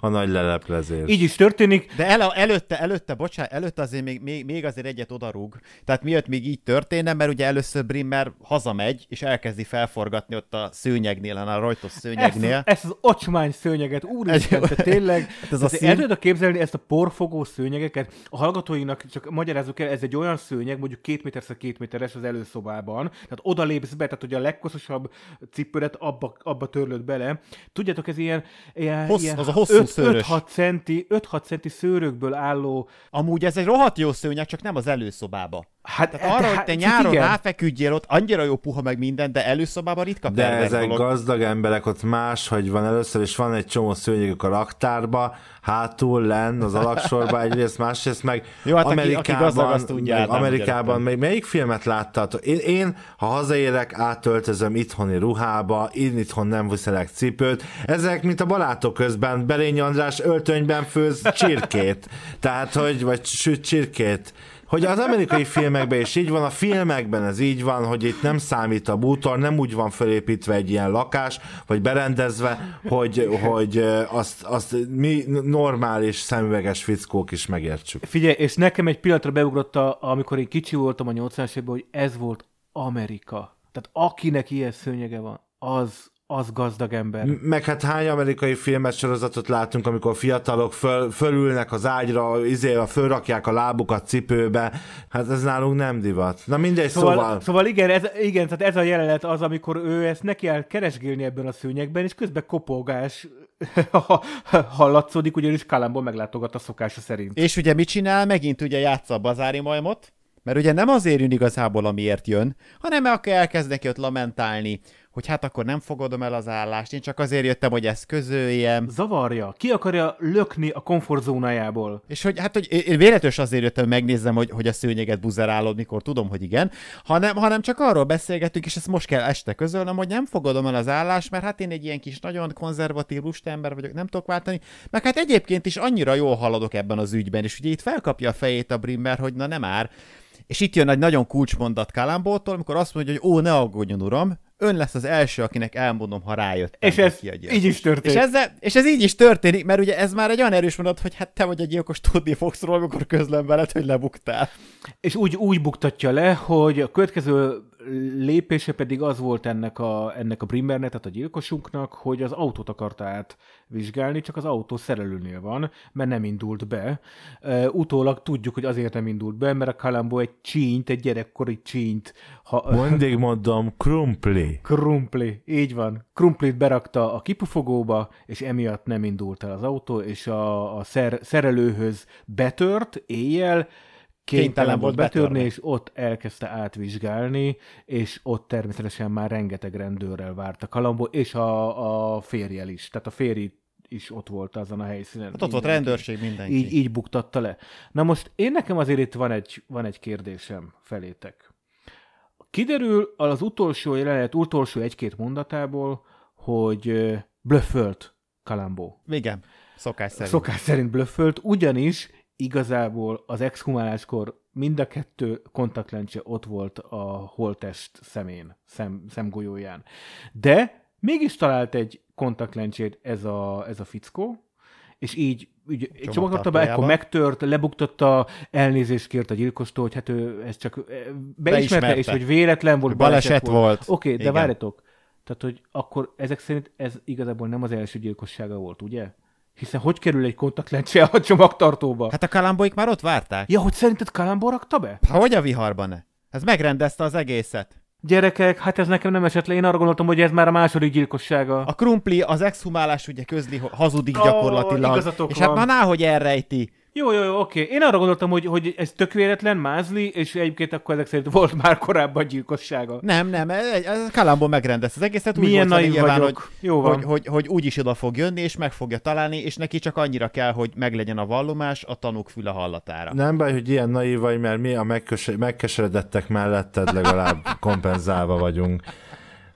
Speaker 3: a nagy leleplezés. Így
Speaker 2: is történik. De el, előtte, előtte, bocsánat, előtte azért még, még, még azért egyet odarúg. Tehát miért még így történne, mert ugye először Brimmer hazamegy, és elkezdi felforgatni ott a szőnyegnél, a rajtos szőnyegnél. Ez, ezt
Speaker 1: az ocsmány szőnyeget, úristen, Egy, tényleg. Hát ez a szín... El képzelni ezt a porfogó szőnyegeket? A hallgatóinak csak magyarázzuk el, ez egy olyan szőnyeg, mondjuk két méter két méteres az előszobában, tehát oda lépsz be, tehát hogy a legkoszosabb cipőt abba, abba törlöd bele. Tudjátok, ez ilyen... ilyen, Hossz, ilyen... Az a hosszú 5, szőrös. 5-6 centi, centi
Speaker 2: szőrökből álló... Amúgy ez egy rohadt jó szőnyeg, csak nem az előszobába. Hát, Tehát arra, hogy te hát, nyáron igen. ráfeküdjél ott, annyira jó puha meg minden, de előszobában ritka De ezek dolog. gazdag
Speaker 3: emberek ott más, hogy van először, és van egy csomó szőnyegük a raktárba, hátul, lenn, az alaksorban egyrészt, másrészt meg jó, hát Amerikában, aki, aki gazdag, azt tudja, meg hát Amerikában, még melyik filmet láttál? Én, én, ha hazaérek, átöltözöm itthoni ruhába, én itthon nem viszelek cipőt, ezek mint a barátok közben van, Berényi András öltönyben főz csirkét, tehát hogy, vagy süt csirkét, hogy az amerikai filmekben is így van, a filmekben ez így van, hogy itt nem számít a bútor, nem úgy van felépítve egy ilyen lakás, vagy berendezve, hogy, hogy azt, azt mi normális szemüveges fickók is megértsük.
Speaker 1: Figyelj, és nekem egy pillanatra beugrott, a, amikor én kicsi voltam a 80 hogy ez volt Amerika. Tehát akinek ilyen szőnyege van, az az gazdag ember.
Speaker 3: Meg hát hány amerikai filmes sorozatot látunk, amikor a fiatalok föl, fölülnek az ágyra, izé, fölrakják a lábukat cipőbe, hát ez nálunk nem divat. Na mindegy, szóval... Szóval,
Speaker 1: szóval igen, ez, igen, tehát ez a jelenet az, amikor ő ezt neki el keresgélni ebben a szőnyekben,
Speaker 2: és közben kopogás hallatszódik, ugyanis Kalambol meglátogat a szokása szerint. És ugye mit csinál? Megint ugye játsza a bazári majmot, mert ugye nem azért jön igazából, amiért jön, hanem akkor elkezd neki ott lamentálni, hogy hát akkor nem fogadom el az állást, én csak azért jöttem, hogy ezt közöljem. Zavarja, ki akarja lökni a komfortzónájából. És hogy hát, hogy én véletlenül azért jöttem, hogy megnézzem, hogy, hogy a szőnyeget buzerálod, mikor tudom, hogy igen, hanem, hanem csak arról beszélgetünk, és ezt most kell este közölnöm, hogy nem fogadom el az állást, mert hát én egy ilyen kis nagyon konzervatív ember vagyok, nem tudok váltani, meg hát egyébként is annyira jól haladok ebben az ügyben, és ugye itt felkapja a fejét a Brimmer, hogy na nem már, és itt jön egy nagyon kulcsmondat Kalambótól, amikor azt mondja, hogy ó, ne aggódjon, uram, ön lesz az első, akinek elmondom, ha rájött. És ez így is történik. És, ezzel, és ez így is történik, mert ugye ez már egy olyan erős mondat, hogy hát te vagy egy gyilkos, tudni fogsz róla, amikor közlöm veled, hogy lebuktál. És úgy, úgy buktatja le, hogy
Speaker 1: a következő lépése pedig az volt ennek a, ennek a Brimbernek, tehát a gyilkosunknak, hogy az autót akarta átvizsgálni, csak az autó szerelőnél van, mert nem indult be. Uh, utólag tudjuk, hogy azért nem indult be, mert a Kalambó egy csínyt, egy gyerekkori csínyt. Ha, Mondig
Speaker 3: mondom, krumpli.
Speaker 1: Krumpli, így van. Krumplit berakta a kipufogóba, és emiatt nem indult el az autó, és a, a szer, szerelőhöz betört éjjel, kénytelen volt betörni, betörni, és ott elkezdte átvizsgálni, és ott természetesen már rengeteg rendőrrel várt a kalambó, és a, a férjel is. Tehát a férj is ott volt azon a helyszínen. Hát ott volt rendőrség, mindenki. Így, így buktatta le. Na most én nekem azért itt van egy, van egy kérdésem felétek. Kiderül az utolsó jelenet, utolsó egy-két mondatából, hogy blöffölt Kalambó.
Speaker 2: Igen, szokás szerint. Szokás szerint
Speaker 1: blöffölt, ugyanis igazából az exhumáláskor mind a kettő kontaktlencse ott volt a holtest szemén, szem, szemgolyóján. De mégis talált egy kontaktlencsét ez a, ez a fickó, és így ügy, csomagtartta be, akkor megtört, lebuktatta, elnézést kért a gyilkostól, hogy hát ő ez csak eh, beismerte, beismerte. és hogy véletlen volt, baleset, baleset volt. volt. Oké, okay, de várjatok. Tehát, hogy akkor ezek szerint ez igazából nem az első gyilkossága volt, ugye? Hiszen hogy kerül egy kontaktlencse a csomagtartóba? Hát a kalambóik már ott várták. Ja, hogy szerinted kalambó rakta be? Ha hogy a viharban -e? Ez megrendezte
Speaker 2: az egészet. Gyerekek, hát ez nekem nem esett le, én arra gondoltam, hogy ez már a második gyilkossága. A krumpli az exhumálás ugye közli, hazudik oh, gyakorlatilag. És hát van. hát na, hogy elrejti.
Speaker 1: Jó, jó, jó, oké. Én arra gondoltam, hogy, hogy ez tök véletlen, mázli, és egyébként akkor ezek szerint volt már
Speaker 2: korábban gyilkossága. Nem, nem, ez Kalambó megrendezte az egészet. Milyen úgy nyilván, hogy, jó van. Hogy, hogy, hogy, úgy is oda fog jönni, és meg fogja találni, és neki csak annyira kell, hogy meglegyen a vallomás a tanúk füle hallatára.
Speaker 3: Nem baj, hogy ilyen naív vagy, mert mi a megkeseredettek melletted legalább kompenzálva vagyunk.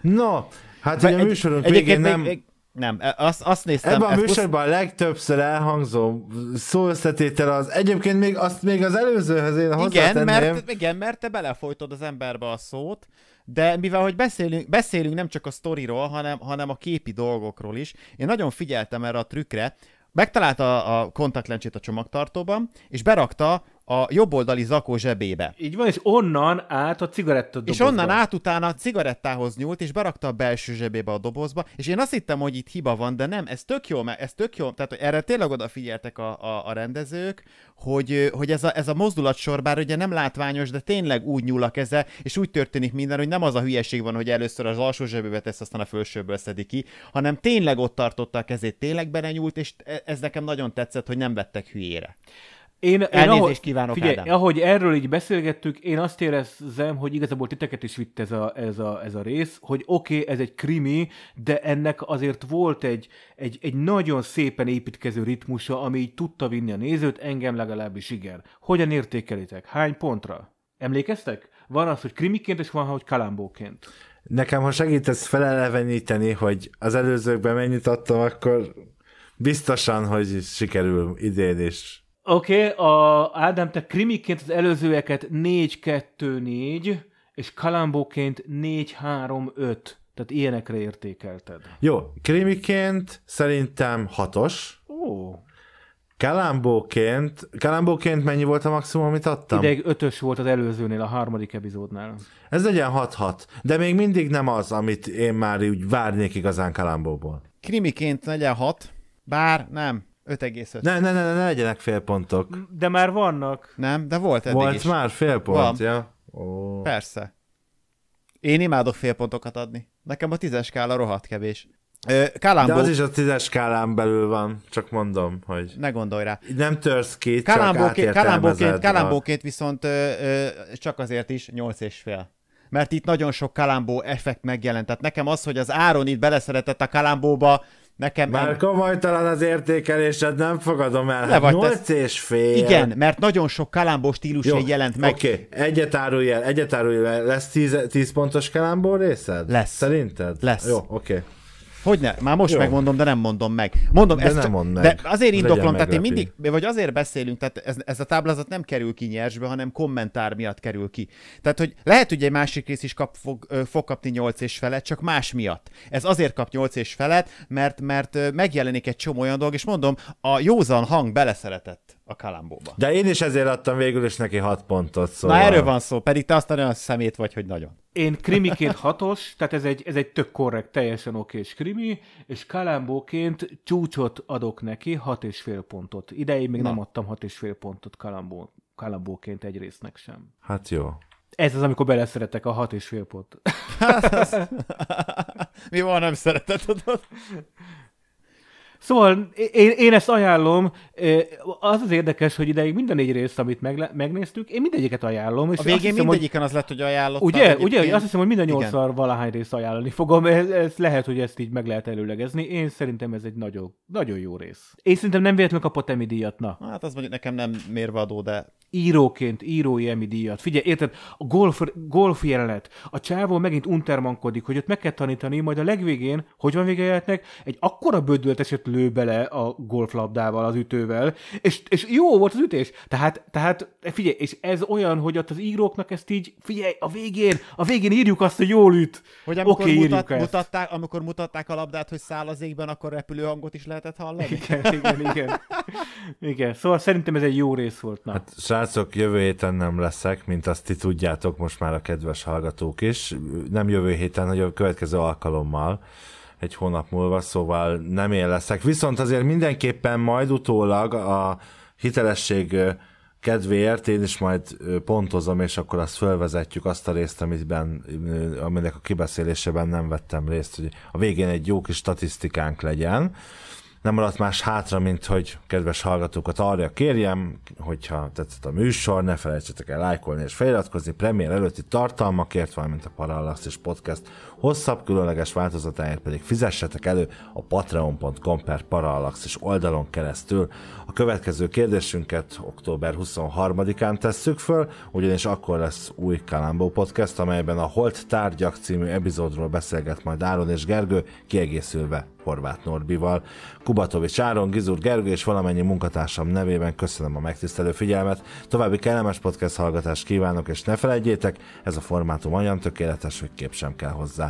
Speaker 3: No, Hát Be, ugye a műsorunk egy, végén egy, nem... Egy, egy,
Speaker 2: nem, e, azt, azt néztem. Ebben a műsorban
Speaker 3: a legtöbbször elhangzó szóösszetétel az, egyébként még, azt még az előzőhöz én igen, mert,
Speaker 2: igen, mert te belefolytod az emberbe a szót, de mivel hogy beszélünk, beszélünk nem csak a sztoriról, hanem, hanem a képi dolgokról is, én nagyon figyeltem erre a trükkre, megtalálta a kontaktlencsét a csomagtartóban, és berakta a jobboldali zakó zsebébe. Így van, és onnan át a cigarettadobozba. És onnan át utána a cigarettához nyúlt, és berakta a belső zsebébe a dobozba, és én azt hittem, hogy itt hiba van, de nem, ez tök jó, mert ez tök jó, tehát hogy erre tényleg odafigyeltek a, a, a rendezők, hogy, hogy ez, a, ez a mozdulatsor, bár ugye nem látványos, de tényleg úgy nyúl a keze, és úgy történik minden, hogy nem az a hülyeség van, hogy először az alsó zsebébe tesz, aztán a fölsőből szedi ki, hanem tényleg ott tartotta a kezét, tényleg belenyúlt, és e- ez nekem nagyon tetszett, hogy nem vettek hülyére. Én, én Elnézést ahogy, kívánok, figyelj, Ádám.
Speaker 1: ahogy erről így beszélgettük, én azt érezzem, hogy igazából titeket is vitt ez a, ez a, ez a rész, hogy oké, okay, ez egy krimi, de ennek azért volt egy, egy, egy nagyon szépen építkező ritmusa, ami így tudta vinni a nézőt, engem legalábbis igen. Hogyan értékelitek? Hány pontra? Emlékeztek? Van az, hogy krimiként, és van, hogy kalambóként.
Speaker 3: Nekem, ha segítesz feleleveníteni, hogy az előzőkben mennyit adtam, akkor biztosan, hogy sikerül idén is
Speaker 1: Oké, okay, Ádám, te krimiként az előzőeket 4-2-4, és kalambóként 4-3-5. Tehát ilyenekre értékelted.
Speaker 3: Jó, krimiként szerintem 6-os. Ó. Kalambóként, kalambóként mennyi volt a maximum, amit adtam? Ideig ötös volt az előzőnél, a harmadik epizódnál. Ez legyen 6-6, de még mindig nem az, amit én már úgy várnék igazán kalambóból. Krimiként legyen 6, bár
Speaker 2: nem, 5,5. Ne,
Speaker 3: ne, ne, ne, ne legyenek félpontok.
Speaker 2: De már vannak.
Speaker 3: Nem, de volt eddig Volt is. már félpontja? Oh. Persze.
Speaker 2: Én imádok félpontokat adni. Nekem a tízes skála rohadt kevés.
Speaker 3: Kalambó... De az is a tízes skálán belül van, csak mondom, hogy... Ne gondolj rá. Nem törsz ki, kalambóként, csak kalambóként, kalambóként
Speaker 2: viszont ö, ö, csak azért is 8 és fél. Mert itt nagyon sok kalambó effekt megjelent. Tehát nekem az, hogy az Áron itt beleszeretett a kalambóba,
Speaker 3: Nekem Már en... komolytalan az értékelésed nem fogadom el. Hát 8 ezt... és fél. Igen,
Speaker 2: mert nagyon sok kalámbó stílus Jó,
Speaker 3: jelent meg. Oké, okay. egyet árulj el, egyet árulj el. Lesz 10, 10 pontos kalámbó részed? Lesz. Szerinted? Lesz. Jó, oké. Okay. Hogyne? Már most Jó. megmondom, de nem mondom meg. Mondom, de ezt nem csak, mond meg. De azért indoklom, tehát én mindig,
Speaker 2: vagy azért beszélünk, tehát ez, ez a táblázat nem kerül ki nyersbe, hanem kommentár miatt kerül ki. Tehát, hogy lehet, hogy egy másik rész is kap, fog, fog kapni 8 és felet, csak más miatt. Ez azért kap 8 és felet, mert, mert megjelenik egy csomó olyan dolog, és mondom, a józan hang beleszeretett a
Speaker 3: kalambóba. De én is ezért adtam végül is neki 6 pontot. Szóval... Na erről van szó, pedig te aztán olyan szemét vagy, hogy nagyon.
Speaker 1: Én krimiként hatos, tehát ez egy, ez egy tök korrekt, teljesen okés krimi, és kalambóként csúcsot adok neki, hat és fél pontot. Ideig még Na. nem adtam hat és fél pontot kalambó, kalambóként egy résznek sem. Hát jó. Ez az, amikor beleszeretek a hat és fél pont.
Speaker 2: Mi van, nem szereted,
Speaker 1: Szóval én, én ezt ajánlom. Az az érdekes, hogy ideig minden egy részt, amit megle- megnéztük, én mindegyiket ajánlom. És a végén hiszem, mindegyiken hogy... az lett, hogy ajánlottam. Ugye? Ugye? Én... Azt hiszem, hogy minden nyolcszor valahány részt ajánlani fogom. Ez, ez, lehet, hogy ezt így meg lehet előlegezni. Én szerintem ez egy nagyon, nagyon jó rész. Én szerintem nem véletlenül kapott Emmy díjat, na. Hát az mondjuk nekem nem mérvadó, de íróként írói Emmy díjat. Figyelj, érted, a golf, golf jelenet, a csávó megint untermankodik, hogy ott meg kell tanítani, majd a legvégén, hogy van vége jelenetnek, egy akkora bödölt esett lő bele a golflabdával, az ütővel, és, és jó volt az ütés. Tehát, tehát figyelj, és ez olyan, hogy ott az íróknak ezt így, figyelj, a végén, a végén írjuk azt, hogy jól üt. Hogy amikor, okay, mutat,
Speaker 2: mutatták, amikor mutatták a labdát, hogy száll az égben, akkor repülő hangot is lehetett hallani. Igen, igen, igen.
Speaker 1: igen. Szóval szerintem ez egy jó rész volt. Na.
Speaker 3: Hát, srácok, jövő héten nem leszek, mint azt ti tudjátok most már a kedves hallgatók is. Nem jövő héten, hanem a következő alkalommal egy hónap múlva, szóval nem én leszek. Viszont azért mindenképpen majd utólag a hitelesség kedvéért én is majd pontozom, és akkor azt felvezetjük azt a részt, amiben, aminek a kibeszélésében nem vettem részt, hogy a végén egy jó kis statisztikánk legyen. Nem maradt más hátra, mint hogy kedves hallgatókat arra kérjem, hogyha tetszett a műsor, ne felejtsetek el lájkolni és feliratkozni premier előtti tartalmakért, valamint a Parallax és Podcast hosszabb különleges változatáért pedig fizessetek elő a patreon.com per és oldalon keresztül. A következő kérdésünket október 23-án tesszük föl, ugyanis akkor lesz új Kalambó podcast, amelyben a Holt tárgyak című epizódról beszélget majd Áron és Gergő, kiegészülve Horváth Norbival. Kubatovics Áron, Gizur Gergő és valamennyi munkatársam nevében köszönöm a megtisztelő figyelmet, további kellemes podcast hallgatást kívánok, és ne felejtjétek, ez a formátum olyan tökéletes, hogy kép sem kell hozzá.